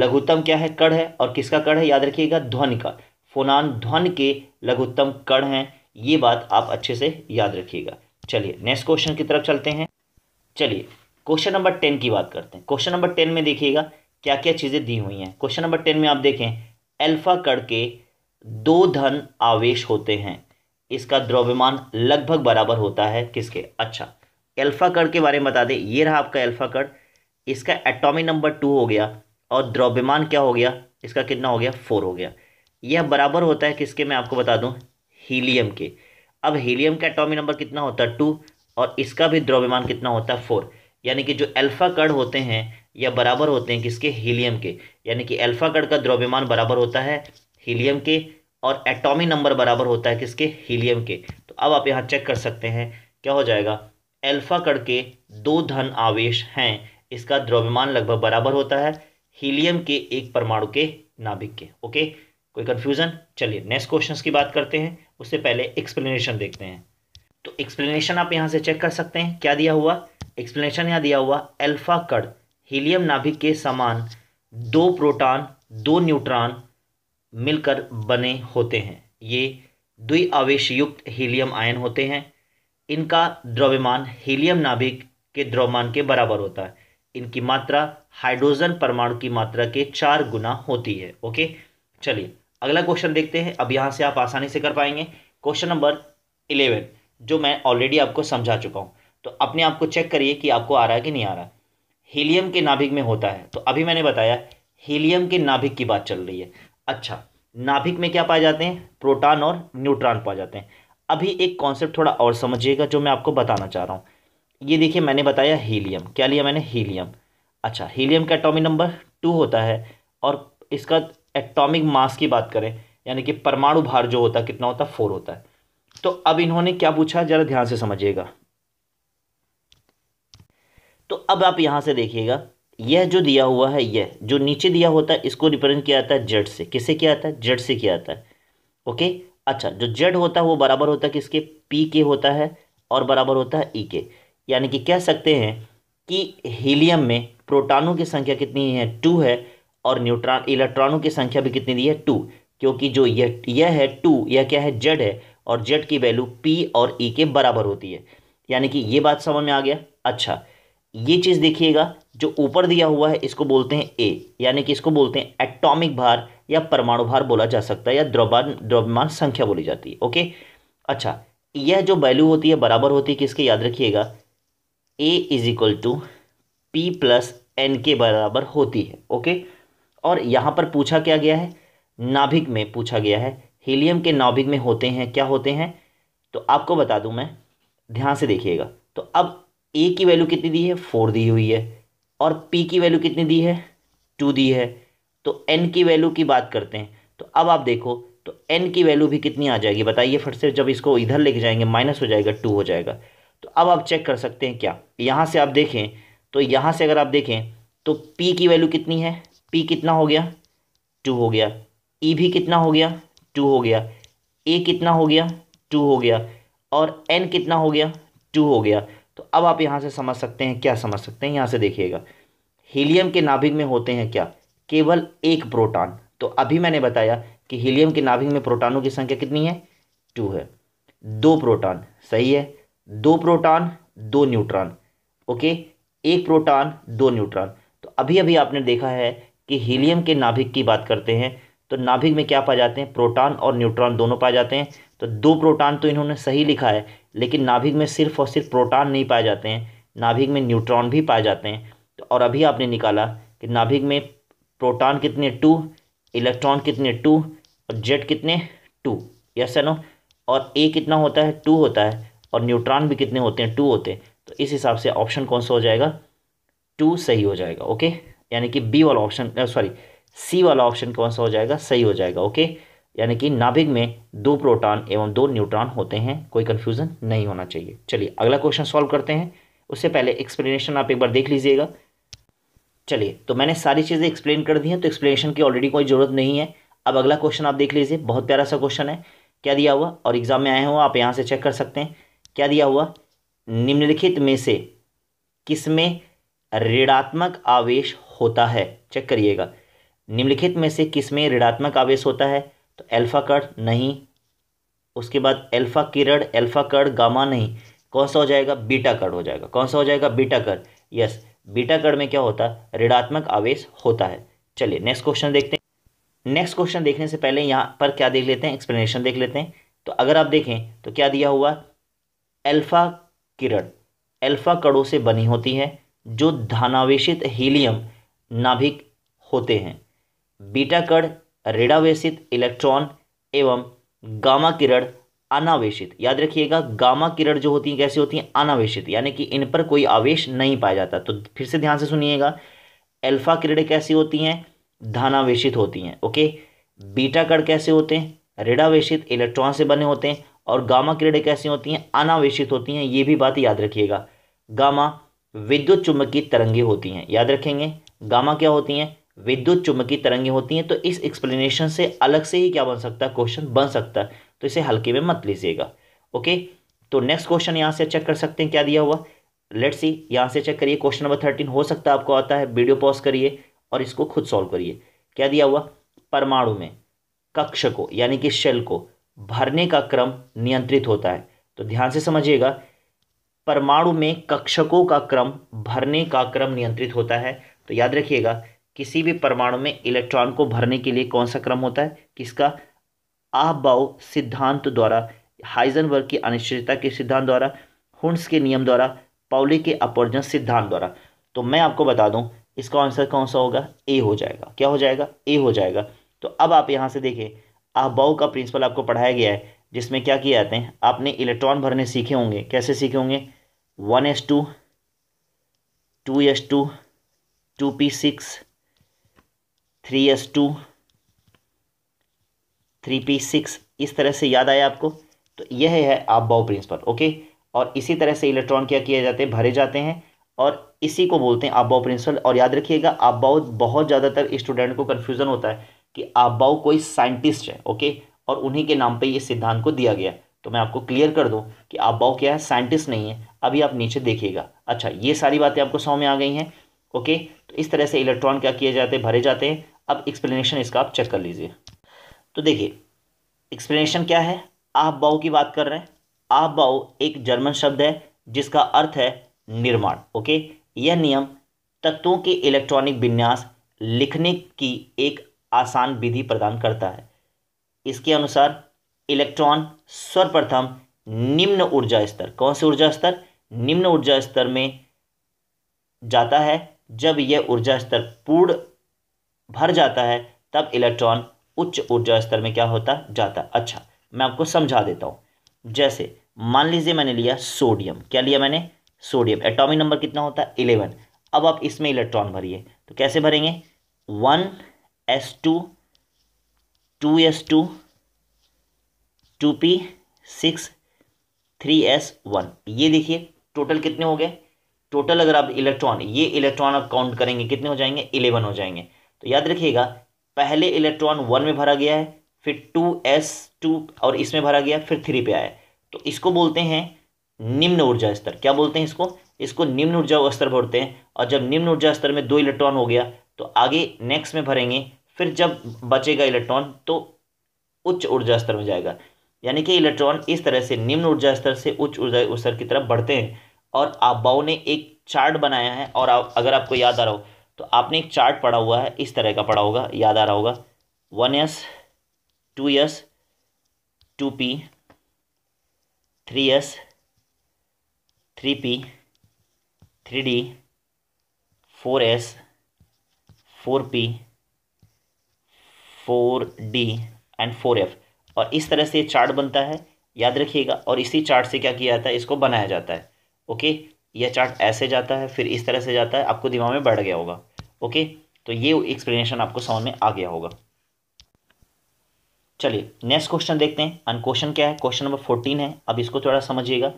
लघुत्तम क्या है कण है और किसका कण है याद रखिएगा ध्वन का फोनान ध्वन के लघुत्तम कण हैं ये बात आप अच्छे से याद रखिएगा चलिए नेक्स्ट क्वेश्चन की तरफ चलते हैं चलिए क्वेश्चन नंबर टेन की बात करते हैं क्वेश्चन नंबर टेन में देखिएगा क्या क्या चीज़ें दी हुई हैं क्वेश्चन नंबर टेन में आप देखें अल्फा कण के दो धन आवेश होते हैं इसका द्रव्यमान लगभग बराबर होता है किसके अच्छा अल्फा कण के बारे में बता दें ये रहा आपका अल्फा कण इसका एटॉमिक नंबर टू हो गया और द्रव्यमान क्या हो गया इसका कितना हो गया फोर हो गया यह बराबर होता है किसके मैं आपको बता दूं हीलियम के अब हीलियम का एटॉमिक नंबर कितना होता है टू और इसका भी द्रव्यमान कितना होता है फोर यानी कि जो अल्फ़ा कण होते हैं या बराबर होते हैं किसके हीलियम के यानी कि अल्फ़ा कण का द्रव्यमान बराबर होता है हीलियम के और एटॉमिक नंबर बराबर होता है किसके हीलियम के तो अब आप यहाँ चेक कर सकते हैं क्या हो जाएगा अल्फ़ा कण के दो धन आवेश हैं इसका द्रव्यमान लगभग बराबर होता है हीलियम के एक परमाणु के नाभिक के ओके कोई कन्फ्यूज़न चलिए नेक्स्ट क्वेश्चन की बात करते हैं उससे पहले एक्सप्लेनेशन देखते हैं तो एक्सप्लेनेशन आप यहाँ से चेक कर सकते हैं क्या दिया हुआ एक्सप्लेनेशन यहाँ दिया हुआ अल्फा कड़ हीलियम नाभिक के समान दो प्रोटॉन दो न्यूट्रॉन मिलकर बने होते हैं ये युक्त हीलियम आयन होते हैं इनका द्रव्यमान हीलियम नाभिक के द्रव्यमान के बराबर होता है इनकी मात्रा हाइड्रोजन परमाणु की मात्रा के चार गुना होती है ओके चलिए अगला क्वेश्चन देखते हैं अब यहाँ से आप आसानी से कर पाएंगे क्वेश्चन नंबर इलेवन जो मैं ऑलरेडी आपको समझा चुका हूँ तो अपने आप को चेक करिए कि आपको आ रहा है कि नहीं आ रहा हीलियम के नाभिक में होता है तो अभी मैंने बताया हीलियम के नाभिक की बात चल रही है अच्छा नाभिक में क्या पाए जाते हैं प्रोटॉन और न्यूट्रॉन पाए जाते हैं अभी एक कॉन्सेप्ट थोड़ा और समझिएगा जो मैं आपको बताना चाह रहा हूँ ये देखिए मैंने बताया हीलियम क्या लिया मैंने हीलियम अच्छा हीलियम का एटॉमिक नंबर टू होता है और इसका एटॉमिक मास की बात करें यानी कि परमाणु भार जो होता है कितना होता है फोर होता है तो अब इन्होंने क्या पूछा ज़रा ध्यान से समझिएगा तो अब आप यहाँ से देखिएगा यह जो दिया हुआ है यह जो नीचे दिया होता है इसको रिप्रेजेंट किया जाता है जेड से किसे किया जाता है जेड से किया जाता है ओके अच्छा जो जेड होता है वो बराबर होता है किसके पी के होता है और बराबर होता है ई e के यानी कि कह सकते हैं कि हीलियम में प्रोटानों की संख्या कितनी है टू है और न्यूट्रॉन इलेक्ट्रॉनों की संख्या भी कितनी दी है टू क्योंकि जो यह यह है टू यह क्या है जेड है और जेड की वैल्यू पी और ई e के बराबर होती है यानी कि ये बात समझ में आ गया अच्छा ये चीज़ देखिएगा जो ऊपर दिया हुआ है इसको बोलते हैं ए यानी कि इसको बोलते हैं एटॉमिक भार या परमाणु भार बोला जा सकता है या द्रव्यमान द्रव्यमान संख्या बोली जाती है ओके अच्छा यह जो वैल्यू होती है बराबर होती है किसके याद रखिएगा A is equal to P plus N के बराबर होती है ओके और यहाँ पर पूछा क्या गया है नाभिक में पूछा गया है हीलियम के नाभिक में होते हैं क्या होते हैं तो आपको बता दूं मैं ध्यान से देखिएगा तो अब ए की वैल्यू कितनी दी है फोर दी हुई है और पी की वैल्यू कितनी दी है टू दी है तो एन की वैल्यू की बात करते हैं तो अब आप देखो तो एन की वैल्यू भी कितनी आ जाएगी बताइए फट से जब इसको इधर लेके जाएंगे माइनस हो जाएगा टू हो जाएगा तो अब आप चेक कर सकते हैं क्या यहाँ से आप देखें तो यहाँ से अगर आप देखें तो पी की वैल्यू कितनी है पी कितना हो गया टू हो गया ई e भी कितना हो गया टू हो गया ए कितना हो गया टू हो गया और एन कितना हो गया टू हो गया तो अब आप यहाँ से समझ सकते हैं क्या समझ सकते हैं यहाँ से देखिएगा हीलियम के नाभिक में होते हैं क्या केवल एक प्रोटॉन तो अभी मैंने बताया कि हीलियम के नाभिक में प्रोटॉनों की संख्या कितनी है टू है दो प्रोटॉन सही है दो प्रोटॉन दो न्यूट्रॉन ओके एक प्रोटॉन दो न्यूट्रॉन तो अभी अभी आपने देखा है कि हीलियम के नाभिक की बात करते हैं तो नाभिक में क्या पाए जाते हैं प्रोटॉन और न्यूट्रॉन दोनों पाए जाते हैं तो दो प्रोटॉन तो इन्होंने सही लिखा है लेकिन नाभिक में सिर्फ और सिर्फ प्रोटॉन नहीं पाए जाते हैं नाभिक में न्यूट्रॉन भी पाए जाते हैं तो और अभी आपने निकाला कि नाभिक में प्रोटॉन कितने टू इलेक्ट्रॉन कितने टू और जेड कितने टू यस है नो और ए कितना होता है टू होता है और न्यूट्रॉन भी कितने होते हैं टू होते हैं तो इस हिसाब से ऑप्शन कौन सा हो जाएगा टू सही हो जाएगा ओके यानी कि बी वाला ऑप्शन सॉरी सी वाला ऑप्शन कौन सा हो जाएगा सही हो जाएगा ओके यानी कि नाभिक में दो प्रोटॉन एवं दो न्यूट्रॉन होते हैं कोई कन्फ्यूज़न नहीं होना चाहिए चलिए अगला क्वेश्चन सॉल्व करते हैं उससे पहले एक्सप्लेनेशन आप एक बार देख लीजिएगा चलिए तो मैंने सारी चीज़ें एक्सप्लेन कर दी हैं तो एक्सप्लेनेशन की ऑलरेडी कोई ज़रूरत नहीं है अब अगला क्वेश्चन आप देख लीजिए बहुत प्यारा सा क्वेश्चन है क्या दिया हुआ और एग्ज़ाम में आए हुआ आप यहाँ से चेक कर सकते हैं क्या दिया हुआ निम्नलिखित में से किसमें ऋणात्मक आवेश होता है चेक करिएगा निम्नलिखित में से किसमें ऋणात्मक आवेश होता है तो अल्फ़ा कट नहीं उसके बाद अल्फ़ा किरण अल्फ़ा कट गामा नहीं कौन सा हो जाएगा बीटा कट हो जाएगा कौन सा हो जाएगा beta cut yes beta cut में क्या होता है ऋणात्मक आवेश होता है चलिए नेक्स्ट क्वेश्चन देखते हैं नेक्स्ट क्वेश्चन देखने से पहले यहाँ पर क्या देख लेते हैं एक्सप्लेनेशन देख लेते हैं तो अगर आप देखें तो क्या दिया हुआ अल्फ़ा किरण अल्फ़ा कड़ों से बनी होती है जो धानावेशित हीलियम नाभिक होते हैं बीटा कड़ रेडावेश इलेक्ट्रॉन एवं गामा किरण अनावेशित याद रखिएगा गामा किरण जो होती हैं कैसी होती हैं अनावेशित यानी कि इन पर कोई आवेश नहीं पाया जाता तो फिर से ध्यान से सुनिएगा अल्फा किरण कैसी होती हैं धनावेशित होती हैं ओके बीटा कण कैसे होते हैं रेड़ावेश इलेक्ट्रॉन से बने होते हैं और गामा किरणें कैसी होती हैं अनावेशित होती हैं ये भी बात याद रखिएगा गामा विद्युत चुंबकीय तरंगे होती हैं याद रखेंगे गामा क्या होती हैं विद्युत चुंबकीय तरंगें होती हैं तो इस एक्सप्लेनेशन से अलग से ही क्या बन सकता है क्वेश्चन बन सकता है तो इसे हल्के में मत लीजिएगा ओके तो नेक्स्ट क्वेश्चन यहाँ से चेक कर सकते हैं क्या दिया हुआ लेट सी यहाँ से चेक करिए क्वेश्चन नंबर थर्टीन हो सकता है आपको आता है वीडियो पॉज करिए और इसको खुद सॉल्व करिए क्या दिया हुआ परमाणु में कक्ष को यानी कि शेल को भरने का क्रम नियंत्रित होता है तो ध्यान से समझिएगा परमाणु में कक्षकों का क्रम भरने का क्रम नियंत्रित होता है तो याद रखिएगा किसी भी परमाणु में इलेक्ट्रॉन को भरने के लिए कौन सा क्रम होता है किसका आहबाव सिद्धांत द्वारा हाइजनबर्ग की अनिश्चितता के सिद्धांत द्वारा हुंस के नियम द्वारा पाउली के अपर्जन सिद्धांत द्वारा तो मैं आपको बता दूं इसका आंसर कौन सा होगा ए हो जाएगा क्या हो जाएगा ए हो जाएगा तो अब आप यहाँ से देखें आहबाव का प्रिंसिपल आपको पढ़ाया गया है जिसमें क्या किए जाते हैं आपने इलेक्ट्रॉन भरने सीखे होंगे कैसे सीखे होंगे one S two two S two two P six three S two three P six इस तरह से याद आया आपको तो यह है आप बाव प्रिंसिपल ओके और इसी तरह से इलेक्ट्रॉन क्या किए जाते हैं भरे जाते हैं और इसी को बोलते हैं आबाओ प्रिंसिपल और याद रखिएगा आबाओ बहुत ज़्यादातर स्टूडेंट को कन्फ्यूज़न होता है कि आबाओ कोई साइंटिस्ट है ओके और उन्हीं के नाम पे ये सिद्धांत को दिया गया तो मैं आपको क्लियर कर दूं कि आबाओ क्या है साइंटिस्ट नहीं है अभी आप नीचे देखिएगा अच्छा ये सारी बातें आपको समझ में आ गई हैं ओके तो इस तरह से इलेक्ट्रॉन क्या किए जाते हैं भरे जाते हैं अब एक्सप्लेनेशन इसका आप चेक कर लीजिए तो देखिए एक्सप्लेनेशन क्या है आह बाओ की बात कर रहे हैं आह बाओ एक जर्मन शब्द है जिसका अर्थ है निर्माण ओके यह नियम तत्वों के इलेक्ट्रॉनिक विन्यास लिखने की एक आसान विधि प्रदान करता है इसके अनुसार इलेक्ट्रॉन सर्वप्रथम निम्न ऊर्जा स्तर कौन से ऊर्जा स्तर निम्न ऊर्जा स्तर में जाता है जब यह ऊर्जा स्तर पूर्ण भर जाता है तब इलेक्ट्रॉन उच्च ऊर्जा स्तर में क्या होता जाता अच्छा मैं आपको समझा देता हूँ जैसे मान लीजिए मैंने लिया सोडियम क्या लिया मैंने सोडियम एटॉमिक नंबर कितना होता है इलेवन अब आप इसमें इलेक्ट्रॉन भरिए तो कैसे भरेंगे one S two two S two two P six three S one ये देखिए टोटल कितने हो गए टोटल अगर आप इलेक्ट्रॉन ये इलेक्ट्रॉन आप काउंट करेंगे कितने हो जाएंगे इलेवन हो जाएंगे तो याद रखिएगा पहले इलेक्ट्रॉन वन में भरा गया है फिर टू एस टू और इसमें भरा गया फिर थ्री पे आया तो इसको बोलते हैं निम्न ऊर्जा स्तर क्या बोलते हैं इसको इसको निम्न ऊर्जा स्तर भरते हैं और जब निम्न ऊर्जा स्तर में दो इलेक्ट्रॉन हो गया तो आगे नेक्स्ट में भरेंगे फिर जब बचेगा इलेक्ट्रॉन तो उच्च ऊर्जा स्तर में जाएगा यानी कि इलेक्ट्रॉन इस तरह से निम्न ऊर्जा स्तर से उच्च ऊर्जा स्तर की तरफ बढ़ते हैं और आबाओ ने एक चार्ट बनाया है और अगर आपको याद आ रहा हो तो आपने एक चार्ट पढ़ा हुआ है इस तरह का पढ़ा होगा याद आ रहा होगा one S two S two P three S three P three D four S four P four D and four F और इस तरह से चार्ट बनता है याद रखिएगा और इसी चार्ट से क्या किया जाता है इसको बनाया जाता है ओके यह चार्ट ऐसे जाता है फिर इस तरह से जाता है आपको दिमाग में बढ़ गया होगा ओके तो ये एक्सप्लेनेशन आपको समझ में आ गया होगा चलिए नेक्स्ट क्वेश्चन देखते हैं अन क्वेश्चन क्या है क्वेश्चन नंबर फोर्टीन है अब इसको थोड़ा समझिएगा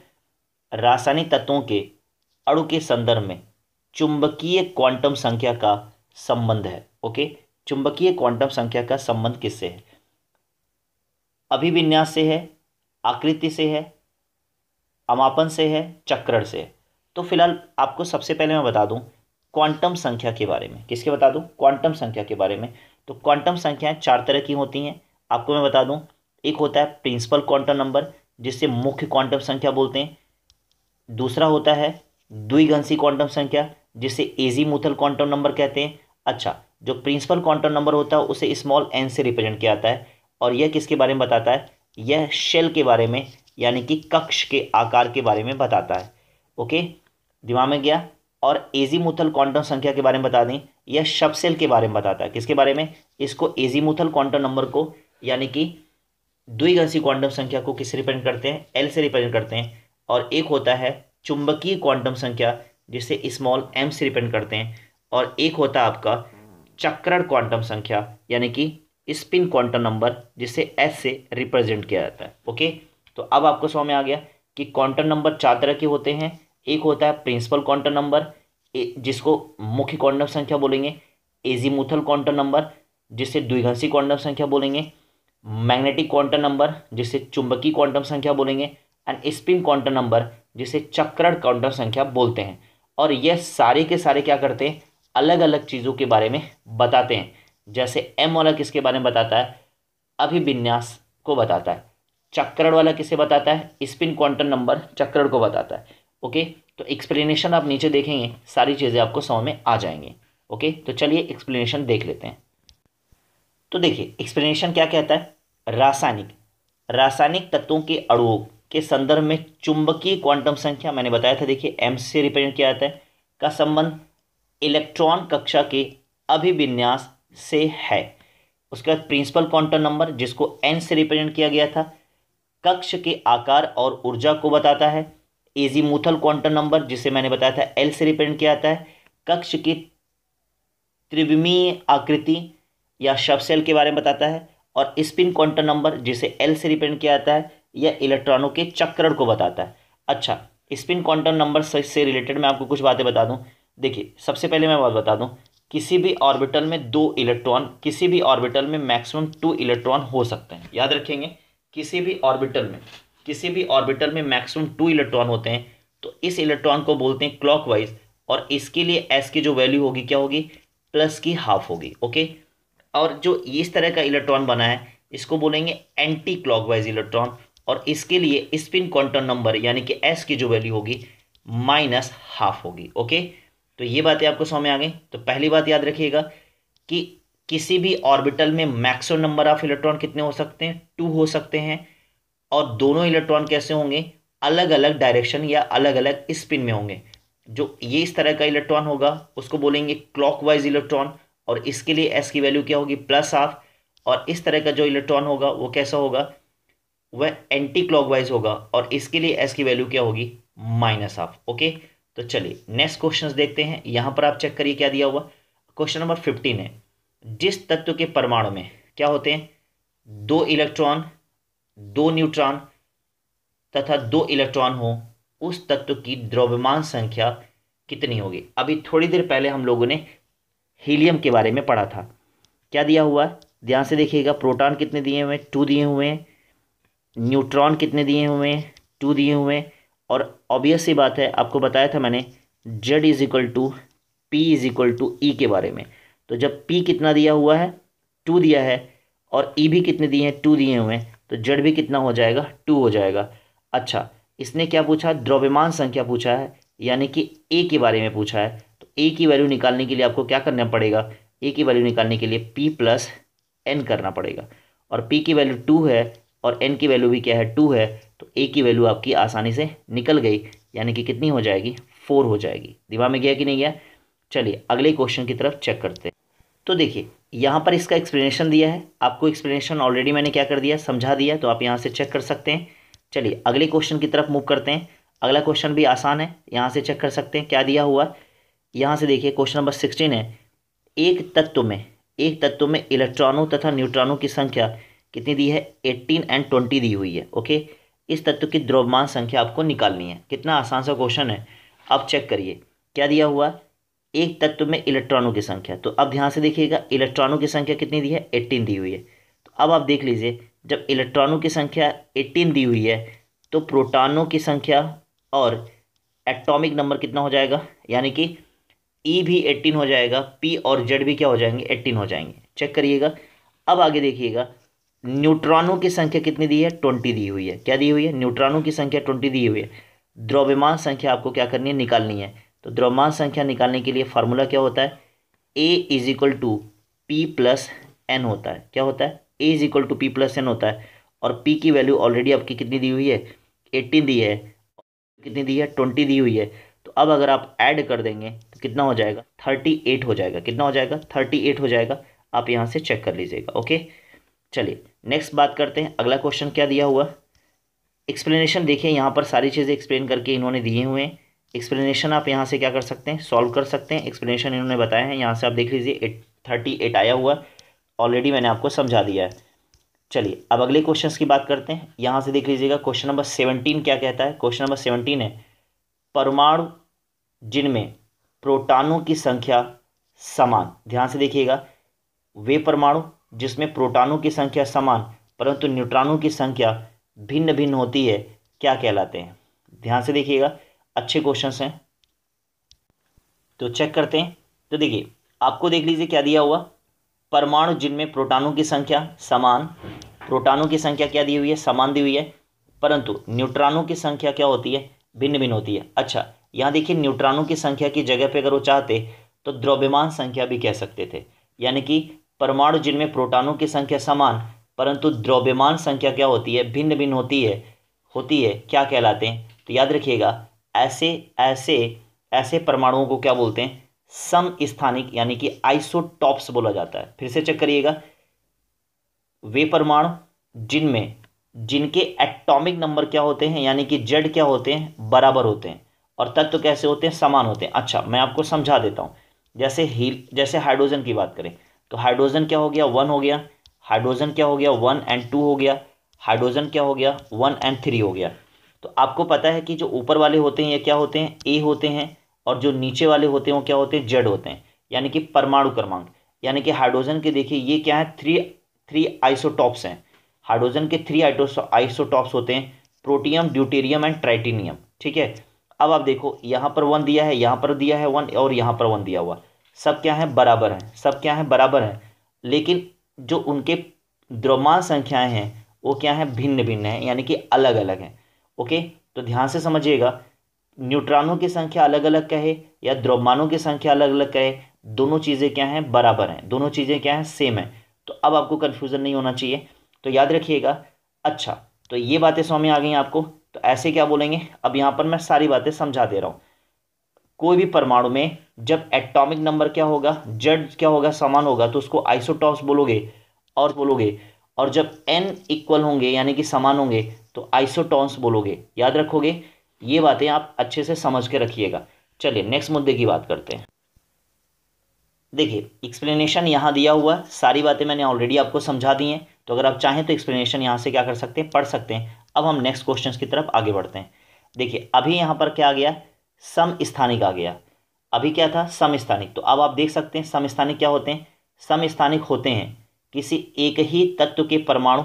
रासायनिक तत्वों के अणु के संदर्भ में चुंबकीय क्वांटम संख्या का संबंध है ओके चुंबकीय क्वांटम संख्या का संबंध किससे है अभिविन्यास से है आकृति से है अमापन से है चक्रण से है तो फिलहाल आपको सबसे पहले मैं बता दूं क्वांटम संख्या के बारे में किसके बता दूं क्वांटम संख्या के बारे में तो क्वांटम संख्याएं चार तरह की होती हैं आपको मैं बता दूं एक होता है प्रिंसिपल क्वांटम नंबर जिससे मुख्य क्वांटम संख्या बोलते हैं दूसरा होता है द्विगंसी क्वांटम संख्या जिसे एजी मूथल क्वांटम नंबर कहते हैं अच्छा जो प्रिंसिपल क्वांटम नंबर होता है उसे स्मॉल एन से रिप्रेजेंट किया जाता है और यह किसके बारे में बताता है यह शेल के बारे में यानी कि कक्ष के आकार के बारे में बताता है ओके दिमाग में गया और एजीमूथल क्वांटम संख्या के बारे में बता दें यह शब सेल के बारे में बताता है किसके बारे में इसको एजीमूथल क्वांटम नंबर को यानी कि द्विगंसी क्वांटम संख्या को किससे रिप्रेजेंट करते हैं एल से रिप्रेजेंट करते हैं और एक होता है चुंबकीय क्वांटम संख्या जिसे स्मॉल एम से रिप्रेजेंट करते हैं और एक होता है आपका चक्रण क्वांटम संख्या यानी कि स्पिन क्वांटम नंबर जिसे एस से रिप्रेजेंट किया जाता है ओके तो अब आपको समझ में आ गया कि क्वांटम नंबर चार तरह के होते हैं एक होता है प्रिंसिपल क्वांटम नंबर जिसको मुख्य क्वांटम संख्या बोलेंगे एजीमुथल क्वांटम नंबर जिसे द्विघंसी क्वांटम संख्या बोलेंगे मैग्नेटिक क्वांटम नंबर जिसे चुंबकीय क्वांटम संख्या बोलेंगे एंड स्पिन क्वांटम नंबर जिसे चक्रण क्वांटम संख्या बोलते हैं और यह सारे के सारे क्या करते हैं अलग अलग चीज़ों के बारे में बताते हैं जैसे एम वाला किसके बारे में बताता है अभिविन्यास को बताता है चक्रण वाला किसे बताता है स्पिन क्वांटम नंबर चक्रण को बताता है ओके तो एक्सप्लेनेशन आप नीचे देखेंगे सारी चीज़ें आपको समझ में आ जाएंगी ओके तो चलिए एक्सप्लेनेशन देख लेते हैं तो देखिए एक्सप्लेनेशन क्या कहता है रासायनिक रासायनिक तत्वों के अड़ुओं के संदर्भ में चुंबकीय क्वांटम संख्या मैंने बताया था देखिए एम से रिप्रेजेंट किया जाता है का संबंध इलेक्ट्रॉन कक्षा के अभिविन्यास से है उसके बाद प्रिंसिपल क्वांटम नंबर जिसको एन से रिप्रेजेंट किया गया था कक्ष के आकार और ऊर्जा को बताता है एजीमूथल क्वांटम नंबर जिसे मैंने बताया था एल से रिप्रेजेंट किया जाता है कक्ष की त्रिविमीय आकृति या सेल के बारे में बताता है और स्पिन क्वांटम नंबर जिसे एल से रिप्रेजेंट किया जाता है या इलेक्ट्रॉनों के चक्रण को बताता है अच्छा स्पिन क्वांटम नंबर से रिलेटेड मैं आपको कुछ बातें बता दूं देखिए सबसे पहले मैं बात बता दूँ किसी भी ऑर्बिटल में दो इलेक्ट्रॉन किसी भी ऑर्बिटल में मैक्सिमम टू इलेक्ट्रॉन हो सकते हैं याद रखेंगे किसी भी ऑर्बिटल में किसी भी ऑर्बिटल में मैक्सिमम टू इलेक्ट्रॉन होते हैं तो इस इलेक्ट्रॉन को बोलते हैं क्लॉकवाइज और इसके लिए एस की जो वैल्यू होगी क्या होगी प्लस की हाफ होगी ओके और जो इस तरह का इलेक्ट्रॉन बना है इसको बोलेंगे एंटी क्लॉकवाइज इलेक्ट्रॉन और इसके लिए स्पिन क्वांटम नंबर यानी कि एस की जो वैल्यू होगी माइनस हाफ होगी ओके तो ये बातें आपको समझ में आ गई तो पहली बात याद रखिएगा कि किसी भी ऑर्बिटल में मैक्सिमम नंबर ऑफ इलेक्ट्रॉन कितने हो सकते हैं टू हो सकते हैं और दोनों इलेक्ट्रॉन कैसे होंगे अलग अलग डायरेक्शन या अलग अलग स्पिन में होंगे जो ये इस तरह का इलेक्ट्रॉन होगा उसको बोलेंगे क्लॉकवाइज इलेक्ट्रॉन और इसके लिए एस की वैल्यू क्या होगी प्लस हाफ और इस तरह का जो इलेक्ट्रॉन होगा वो कैसा होगा वह एंटी क्लॉकवाइज होगा और इसके लिए एस की वैल्यू क्या होगी माइनस हाफ ओके तो चलिए नेक्स्ट क्वेश्चन देखते हैं यहाँ पर आप चेक करिए क्या दिया हुआ क्वेश्चन नंबर फिफ्टीन है जिस तत्व के परमाणु में क्या होते हैं दो इलेक्ट्रॉन दो न्यूट्रॉन तथा दो इलेक्ट्रॉन हो उस तत्व की द्रव्यमान संख्या कितनी होगी अभी थोड़ी देर पहले हम लोगों ने हीलियम के बारे में पढ़ा था क्या दिया हुआ है ध्यान से देखिएगा प्रोटॉन कितने दिए हुए हैं टू दिए हुए हैं न्यूट्रॉन कितने दिए हुए हैं टू दिए हुए हैं और ऑब्वियस ही बात है आपको बताया था मैंने Z is equal to P is equal to E के बारे में तो जब पी कितना दिया हुआ है टू दिया है और ई e भी कितने दिए हैं टू दिए हुए हैं तो जड़ भी कितना हो जाएगा टू हो जाएगा अच्छा इसने क्या पूछा द्रव्यमान संख्या पूछा है यानी कि ए के बारे में पूछा है तो ए की वैल्यू निकालने के लिए आपको क्या करना पड़ेगा ए की वैल्यू निकालने के लिए पी प्लस एन करना पड़ेगा और पी की वैल्यू टू है और एन की वैल्यू भी क्या है टू है तो ए की वैल्यू आपकी आसानी से निकल गई यानी कि कितनी हो जाएगी फोर हो जाएगी दिमाग में गया कि नहीं गया चलिए अगले क्वेश्चन की तरफ चेक करते हैं तो देखिए यहाँ पर इसका एक्सप्लेनेशन दिया है आपको एक्सप्लेनेशन ऑलरेडी मैंने क्या कर दिया समझा दिया तो आप यहाँ से चेक कर सकते हैं चलिए अगले क्वेश्चन की तरफ मूव करते हैं अगला क्वेश्चन भी आसान है यहाँ से चेक कर सकते हैं क्या दिया हुआ यहाँ से देखिए क्वेश्चन नंबर सिक्सटीन है एक तत्व में एक तत्व में इलेक्ट्रॉनों तथा न्यूट्रॉनों की संख्या कितनी दी है एट्टीन एंड ट्वेंटी दी हुई है ओके इस तत्व की द्रव्यमान संख्या आपको निकालनी है कितना आसान सा क्वेश्चन है अब चेक करिए क्या दिया हुआ एक तत्व में इलेक्ट्रॉनों की संख्या तो अब ध्यान से देखिएगा इलेक्ट्रॉनों की संख्या कितनी दी है एट्टीन दी हुई है तो अब आप देख लीजिए जब इलेक्ट्रॉनों की संख्या एट्टीन दी हुई है तो प्रोटानों की संख्या और एटॉमिक नंबर कितना हो जाएगा यानी कि ई e भी एट्टीन हो जाएगा पी और जेड भी क्या हो जाएंगे एट्टीन हो जाएंगे चेक करिएगा अब आगे देखिएगा न्यूट्रॉनों की संख्या कितनी दी है ट्वेंटी दी हुई है क्या दी हुई है न्यूट्रॉनों की संख्या ट्वेंटी दी हुई है द्रव्यमान संख्या आपको क्या करनी है निकालनी है तो द्रव्यमान संख्या निकालने के लिए फार्मूला क्या होता है A is equal to P plus N होता है क्या होता है A is equal to P plus N होता है और पी की वैल्यू ऑलरेडी आपकी कितनी दी हुई है एट्टीन दी है कितनी दी है ट्वेंटी दी हुई है तो अब अगर आप ऐड कर देंगे तो कितना हो जाएगा थर्टी एट हो जाएगा कितना हो जाएगा थर्टी एट हो जाएगा आप यहाँ से चेक कर लीजिएगा ओके चलिए नेक्स्ट बात करते हैं अगला क्वेश्चन क्या दिया हुआ एक्सप्लेनेशन देखिए यहाँ पर सारी चीज़ें एक्सप्लेन करके इन्होंने दिए हुए हैं एक्सप्लेनेशन आप यहाँ से क्या कर सकते हैं सॉल्व कर सकते हैं एक्सप्लेनेशन इन्होंने बताया है यहाँ से आप देख लीजिए एट थर्टी एट आया हुआ है ऑलरेडी मैंने आपको समझा दिया है चलिए अब अगले क्वेश्चंस की बात करते हैं यहाँ से देख लीजिएगा क्वेश्चन नंबर सेवनटीन क्या कहता है क्वेश्चन नंबर सेवनटीन है परमाणु जिनमें प्रोटानों की संख्या समान ध्यान से देखिएगा वे परमाणु जिसमें प्रोटानों की संख्या समान परंतु न्यूट्रॉनों की संख्या भिन्न भिन्न होती है क्या कहलाते हैं ध्यान से देखिएगा अच्छे क्वेश्चन हैं तो चेक करते हैं तो देखिए आपको देख लीजिए क्या दिया हुआ परमाणु जिनमें प्रोटानों की संख्या समान प्रोटानों की संख्या क्या दी हुई है समान दी हुई है परंतु न्यूट्रॉनों की संख्या क्या होती है भिन्न भिन्न होती है अच्छा यहाँ देखिए न्यूट्रॉनों की संख्या की जगह पे अगर वो चाहते तो द्रव्यमान संख्या भी कह सकते थे यानी कि परमाणु जिनमें प्रोटानों की संख्या समान परंतु द्रव्यमान संख्या क्या होती है भिन्न भिन्न होती है होती है क्या कहलाते हैं तो याद रखिएगा ऐसे ऐसे ऐसे परमाणुओं को क्या बोलते हैं सम स्थानिक यानी कि आइसोटॉप्स बोला जाता है फिर से चेक करिएगा वे परमाणु जिनमें जिनके एटॉमिक नंबर क्या होते हैं यानी कि जेड क्या होते हैं बराबर होते हैं और तत्व तो कैसे होते हैं समान होते हैं अच्छा मैं आपको समझा देता हूं जैसे ही जैसे हाइड्रोजन की बात करें तो हाइड्रोजन क्या हो गया वन हो गया हाइड्रोजन क्या हो गया वन एंड टू हो गया हाइड्रोजन क्या हो गया वन एंड थ्री हो गया तो आपको पता है कि जो ऊपर वाले होते हैं ये क्या होते हैं ए होते हैं और जो नीचे वाले होते हैं वो क्या होते हैं जेड होते हैं यानी कि परमाणु क्रमांक यानी कि हाइड्रोजन के देखिए ये क्या है थ्री थ्री आइसोटॉप्स हैं हाइड्रोजन के थ्री आइसोटॉप्स होते हैं प्रोटियम ड्यूटेरियम एंड ट्राइटीनियम ठीक है अब आप देखो यहाँ पर वन दिया है यहाँ पर दिया है वन और यहाँ पर वन दिया हुआ सब क्या है बराबर हैं सब क्या है बराबर हैं लेकिन जो उनके द्रव्यमान संख्याएं हैं वो क्या है भिन्न भिन्न है यानी कि अलग अलग हैं ओके तो ध्यान से समझिएगा न्यूट्रॉनों की संख्या अलग अलग कहे या द्रव्यमानों की संख्या अलग अलग कहे दोनों चीज़ें क्या हैं बराबर हैं दोनों चीज़ें क्या हैं सेम है तो अब आपको कन्फ्यूज़न नहीं होना चाहिए तो याद रखिएगा अच्छा तो ये बातें समझ में आ गई आपको तो ऐसे क्या बोलेंगे अब यहाँ पर मैं सारी बातें समझा दे रहा हूँ कोई भी परमाणु में जब एटॉमिक नंबर क्या होगा जड क्या होगा समान होगा तो उसको आइसोटॉप्स बोलोगे और बोलोगे और जब एन इक्वल होंगे यानी कि समान होंगे तो आइसोटॉन्स बोलोगे याद रखोगे ये बातें आप अच्छे से समझ के रखिएगा चलिए नेक्स्ट मुद्दे की बात करते हैं देखिए एक्सप्लेनेशन यहाँ दिया हुआ है सारी बातें मैंने ऑलरेडी आपको समझा दी हैं तो अगर आप चाहें तो एक्सप्लेनेशन यहाँ से क्या कर सकते हैं पढ़ सकते हैं अब हम नेक्स्ट क्वेश्चन की तरफ आगे बढ़ते हैं देखिए अभी यहाँ पर क्या आ गया सम स्थानिक आ गया अभी क्या था सम स्थानिक तो अब आप देख सकते हैं सम स्थानिक क्या होते हैं सम स्थानिक होते हैं किसी एक ही तत्व के परमाणु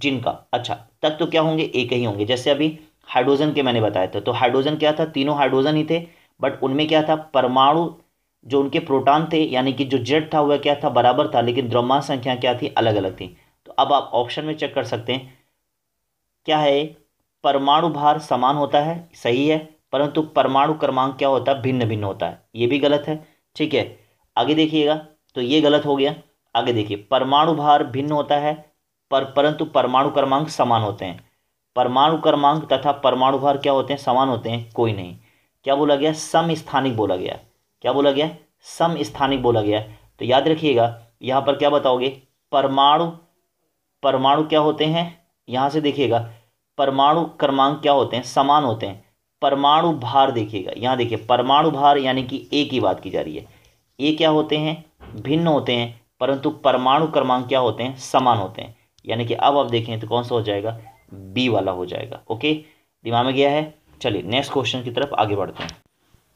जिनका अच्छा तत्व तो क्या होंगे एक ही होंगे जैसे अभी हाइड्रोजन के मैंने बताया था तो हाइड्रोजन क्या था तीनों हाइड्रोजन ही थे बट उनमें क्या था परमाणु जो उनके प्रोटॉन थे यानी कि जो जेड था वह क्या था बराबर था लेकिन द्रव्यमान संख्या क्या थी अलग अलग थी तो अब आप ऑप्शन में चेक कर सकते हैं क्या है परमाणु भार समान होता है सही है परंतु परमाणु क्रमांक क्या होता है भिन्न भिन्न होता है ये भी गलत है ठीक है आगे देखिएगा तो ये गलत हो गया आगे देखिए परमाणु भार भिन्न होता है पर परंतु परमाणु क्रमांक समान होते हैं परमाणु क्रमांक तथा परमाणु भार क्या होते हैं समान होते हैं कोई नहीं क्या बोला गया सम स्थानिक बोला गया क्या बोला गया सम स्थानिक बोला गया तो याद रखिएगा यहाँ पर क्या बताओगे परमाणु परमाणु क्या होते हैं यहाँ से देखिएगा परमाणु क्रमांक क्या होते हैं समान होते हैं परमाणु भार देखिएगा यहाँ देखिए परमाणु भार यानी कि ए की बात की जा रही है ये क्या होते हैं भिन्न होते हैं परंतु परमाणु क्रमांक क्या होते हैं समान होते हैं यानी कि अब आप देखें तो कौन सा हो जाएगा बी वाला हो जाएगा ओके दिमाग में गया है चलिए नेक्स्ट क्वेश्चन की तरफ आगे बढ़ते हैं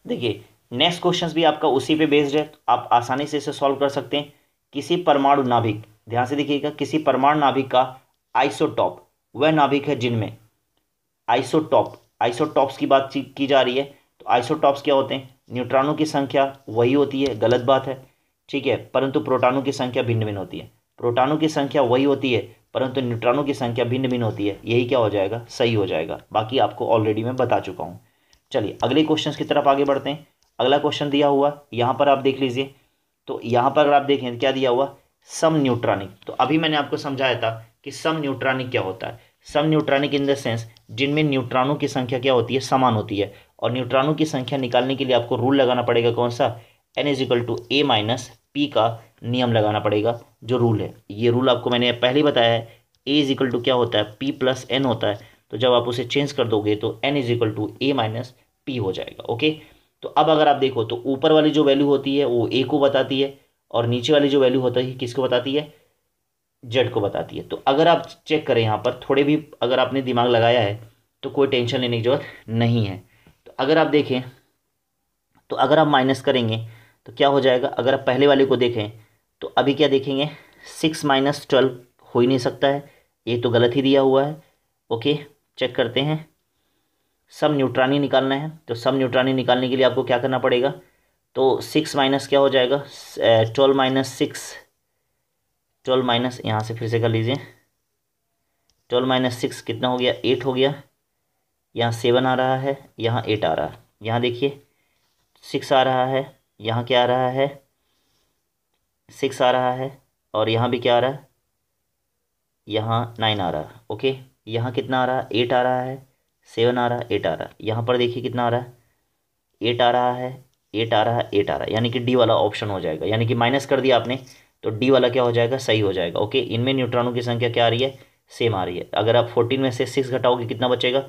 देखिए नेक्स्ट क्वेश्चन भी आपका उसी पे बेस्ड है तो आप आसानी से इसे सॉल्व कर सकते हैं किसी परमाणु नाभिक ध्यान से देखिएगा किसी परमाणु नाभिक का आइसोटॉप वह नाभिक है जिनमें आइसोटॉप आइसोटॉप्स की बात की जा रही है तो आइसोटॉप्स क्या होते हैं न्यूट्रॉनों की संख्या वही होती है गलत बात है ठीक है परंतु प्रोटानों की संख्या भिन्न भिन्न होती है प्रोटानों की संख्या वही होती है परंतु न्यूट्रॉनों की संख्या भिन्न भिन्न होती है यही क्या हो जाएगा सही हो जाएगा बाकी आपको ऑलरेडी मैं बता चुका हूँ चलिए अगले क्वेश्चन की तरफ आगे बढ़ते हैं अगला क्वेश्चन दिया हुआ यहाँ पर आप देख लीजिए तो यहाँ पर अगर आप देखें क्या दिया हुआ सम न्यूट्रॉनिक तो अभी मैंने आपको समझाया था कि सम न्यूट्रॉनिक क्या होता है same neutronic in the sense जिनमें न्यूट्रॉनों की संख्या क्या होती है समान होती है और न्यूट्रॉनों की संख्या निकालने के लिए आपको रूल लगाना पड़ेगा कौन सा N is equal to A minus P का नियम लगाना पड़ेगा जो रूल है ये रूल आपको मैंने पहले बताया है ए इज इक्वल टू क्या होता है पी प्लस एन होता है तो जब आप उसे चेंज कर दोगे तो N is equal to A minus P हो जाएगा ओके तो अब अगर आप देखो तो ऊपर वाली जो वैल्यू होती है वो ए को बताती है और नीचे वाली जो वैल्यू होती है किसको बताती है जेड को बताती है तो अगर आप चेक करें यहाँ पर थोड़े भी अगर आपने दिमाग लगाया है तो कोई टेंशन लेने की जरूरत नहीं है तो अगर आप देखें तो अगर आप माइनस करेंगे तो क्या हो जाएगा अगर आप पहले वाले को देखें तो अभी क्या देखेंगे सिक्स माइनस ट्वेल्व हो ही नहीं सकता है ये तो गलत ही दिया हुआ है ओके चेक करते हैं सब न्यूट्रानी निकालना है तो सब न्यूट्रानी निकालने के लिए आपको क्या करना पड़ेगा तो सिक्स माइनस क्या हो जाएगा twelve minus six twelve minus यहाँ से फिर से कर लीजिए ट्वेल्व माइनस सिक्स कितना हो गया एट हो गया यहाँ सेवन आ रहा है यहाँ एट आ रहा है यहाँ देखिए सिक्स आ रहा है यहाँ क्या आ रहा है सिक्स आ रहा है और यहाँ भी क्या आ रहा है यहाँ नाइन आ रहा है ओके यहाँ कितना आ रहा है एट आ रहा है सेवन आ रहा है एट आ रहा है यहाँ पर देखिए कितना आ रहा है एट आ रहा है एट आ रहा है एट आ रहा है यानी कि डी वाला ऑप्शन हो जाएगा यानी कि माइनस कर दिया आपने तो डी वाला क्या हो जाएगा सही हो जाएगा ओके इनमें न्यूट्रॉनों की संख्या क्या आ रही है सेम आ रही है अगर आप फोर्टीन में से सिक्स घटाओगे कितना बचेगा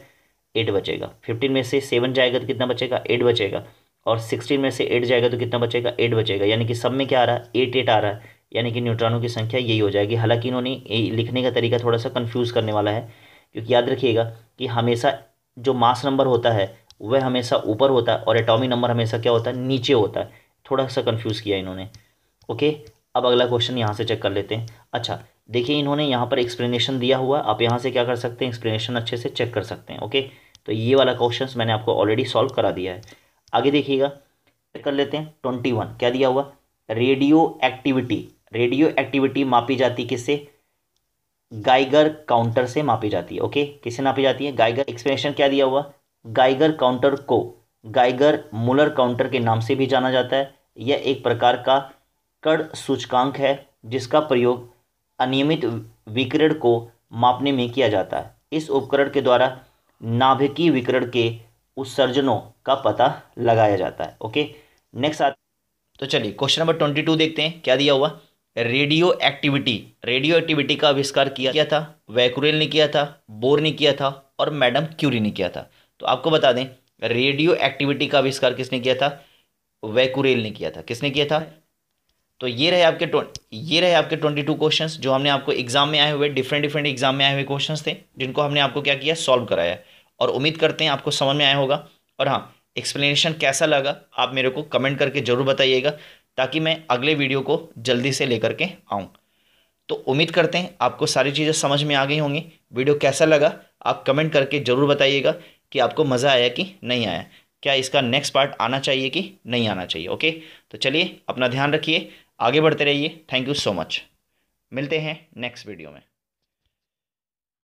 एट बचेगा फिफ्टीन में से सेवन जाएगा तो कितना बचेगा एट बचेगा और सिक्सटीन में से एट जाएगा तो कितना बचेगा एट बचेगा यानी कि सब में क्या आ रहा है एट एट आ रहा है यानी कि न्यूट्रॉनों की संख्या यही हो जाएगी हालांकि इन्होंने लिखने का तरीका थोड़ा सा कन्फ्यूज़ करने वाला है क्योंकि याद रखिएगा कि हमेशा जो मास नंबर होता है वह हमेशा ऊपर होता है और एटॉमिक नंबर हमेशा क्या होता है नीचे होता है थोड़ा सा कन्फ्यूज़ किया इन्होंने ओके अब अगला क्वेश्चन यहाँ से चेक कर लेते हैं अच्छा देखिए इन्होंने यहाँ पर एक्सप्लेनेशन दिया हुआ आप यहाँ से क्या कर सकते हैं एक्सप्लेनेशन अच्छे से चेक कर सकते हैं ओके तो ये वाला क्वेश्चन मैंने आपको ऑलरेडी सॉल्व करा दिया है आगे देखिएगा कर लेते हैं ट्वेंटी वन क्या दिया हुआ रेडियो एक्टिविटी रेडियो एक्टिविटी मापी जाती किससे गाइगर काउंटर से मापी जाती है ओके किससे मापी जाती है गाइगर एक्सप्लेनेशन क्या दिया हुआ गाइगर काउंटर को गाइगर मुलर काउंटर के नाम से भी जाना जाता है यह एक प्रकार का कड़ सूचकांक है जिसका प्रयोग अनियमित विकिरण को मापने में किया जाता है इस उपकरण के द्वारा नाभिकीय विकिरण के उत्सर्जनों का पता लगाया जाता है ओके नेक्स्ट आता तो चलिए क्वेश्चन नंबर ट्वेंटी टू देखते हैं क्या दिया हुआ रेडियो एक्टिविटी रेडियो एक्टिविटी का आविष्कार किया गया था वैकुरेल ने किया था बोर ने किया था और मैडम क्यूरी ने किया था तो आपको बता दें रेडियो एक्टिविटी का आविष्कार किसने किया था वैकुरेल ने किया था किसने किया था तो ये रहे आपके ये रहे आपके ट्वेंटी टू क्वेश्चन जो हमने आपको एग्जाम में आए हुए डिफरेंट डिफरेंट एग्जाम में आए हुए क्वेश्चन थे जिनको हमने आपको क्या किया सॉल्व कराया और उम्मीद करते हैं आपको समझ में आया होगा और हाँ एक्सप्लेनेशन कैसा लगा आप मेरे को कमेंट करके ज़रूर बताइएगा ताकि मैं अगले वीडियो को जल्दी से लेकर के आऊँ तो उम्मीद करते हैं आपको सारी चीज़ें समझ में आ गई होंगी वीडियो कैसा लगा आप कमेंट करके ज़रूर बताइएगा कि आपको मज़ा आया कि नहीं आया क्या इसका नेक्स्ट पार्ट आना चाहिए कि नहीं आना चाहिए ओके तो चलिए अपना ध्यान रखिए आगे बढ़ते रहिए थैंक यू सो मच मिलते हैं नेक्स्ट वीडियो में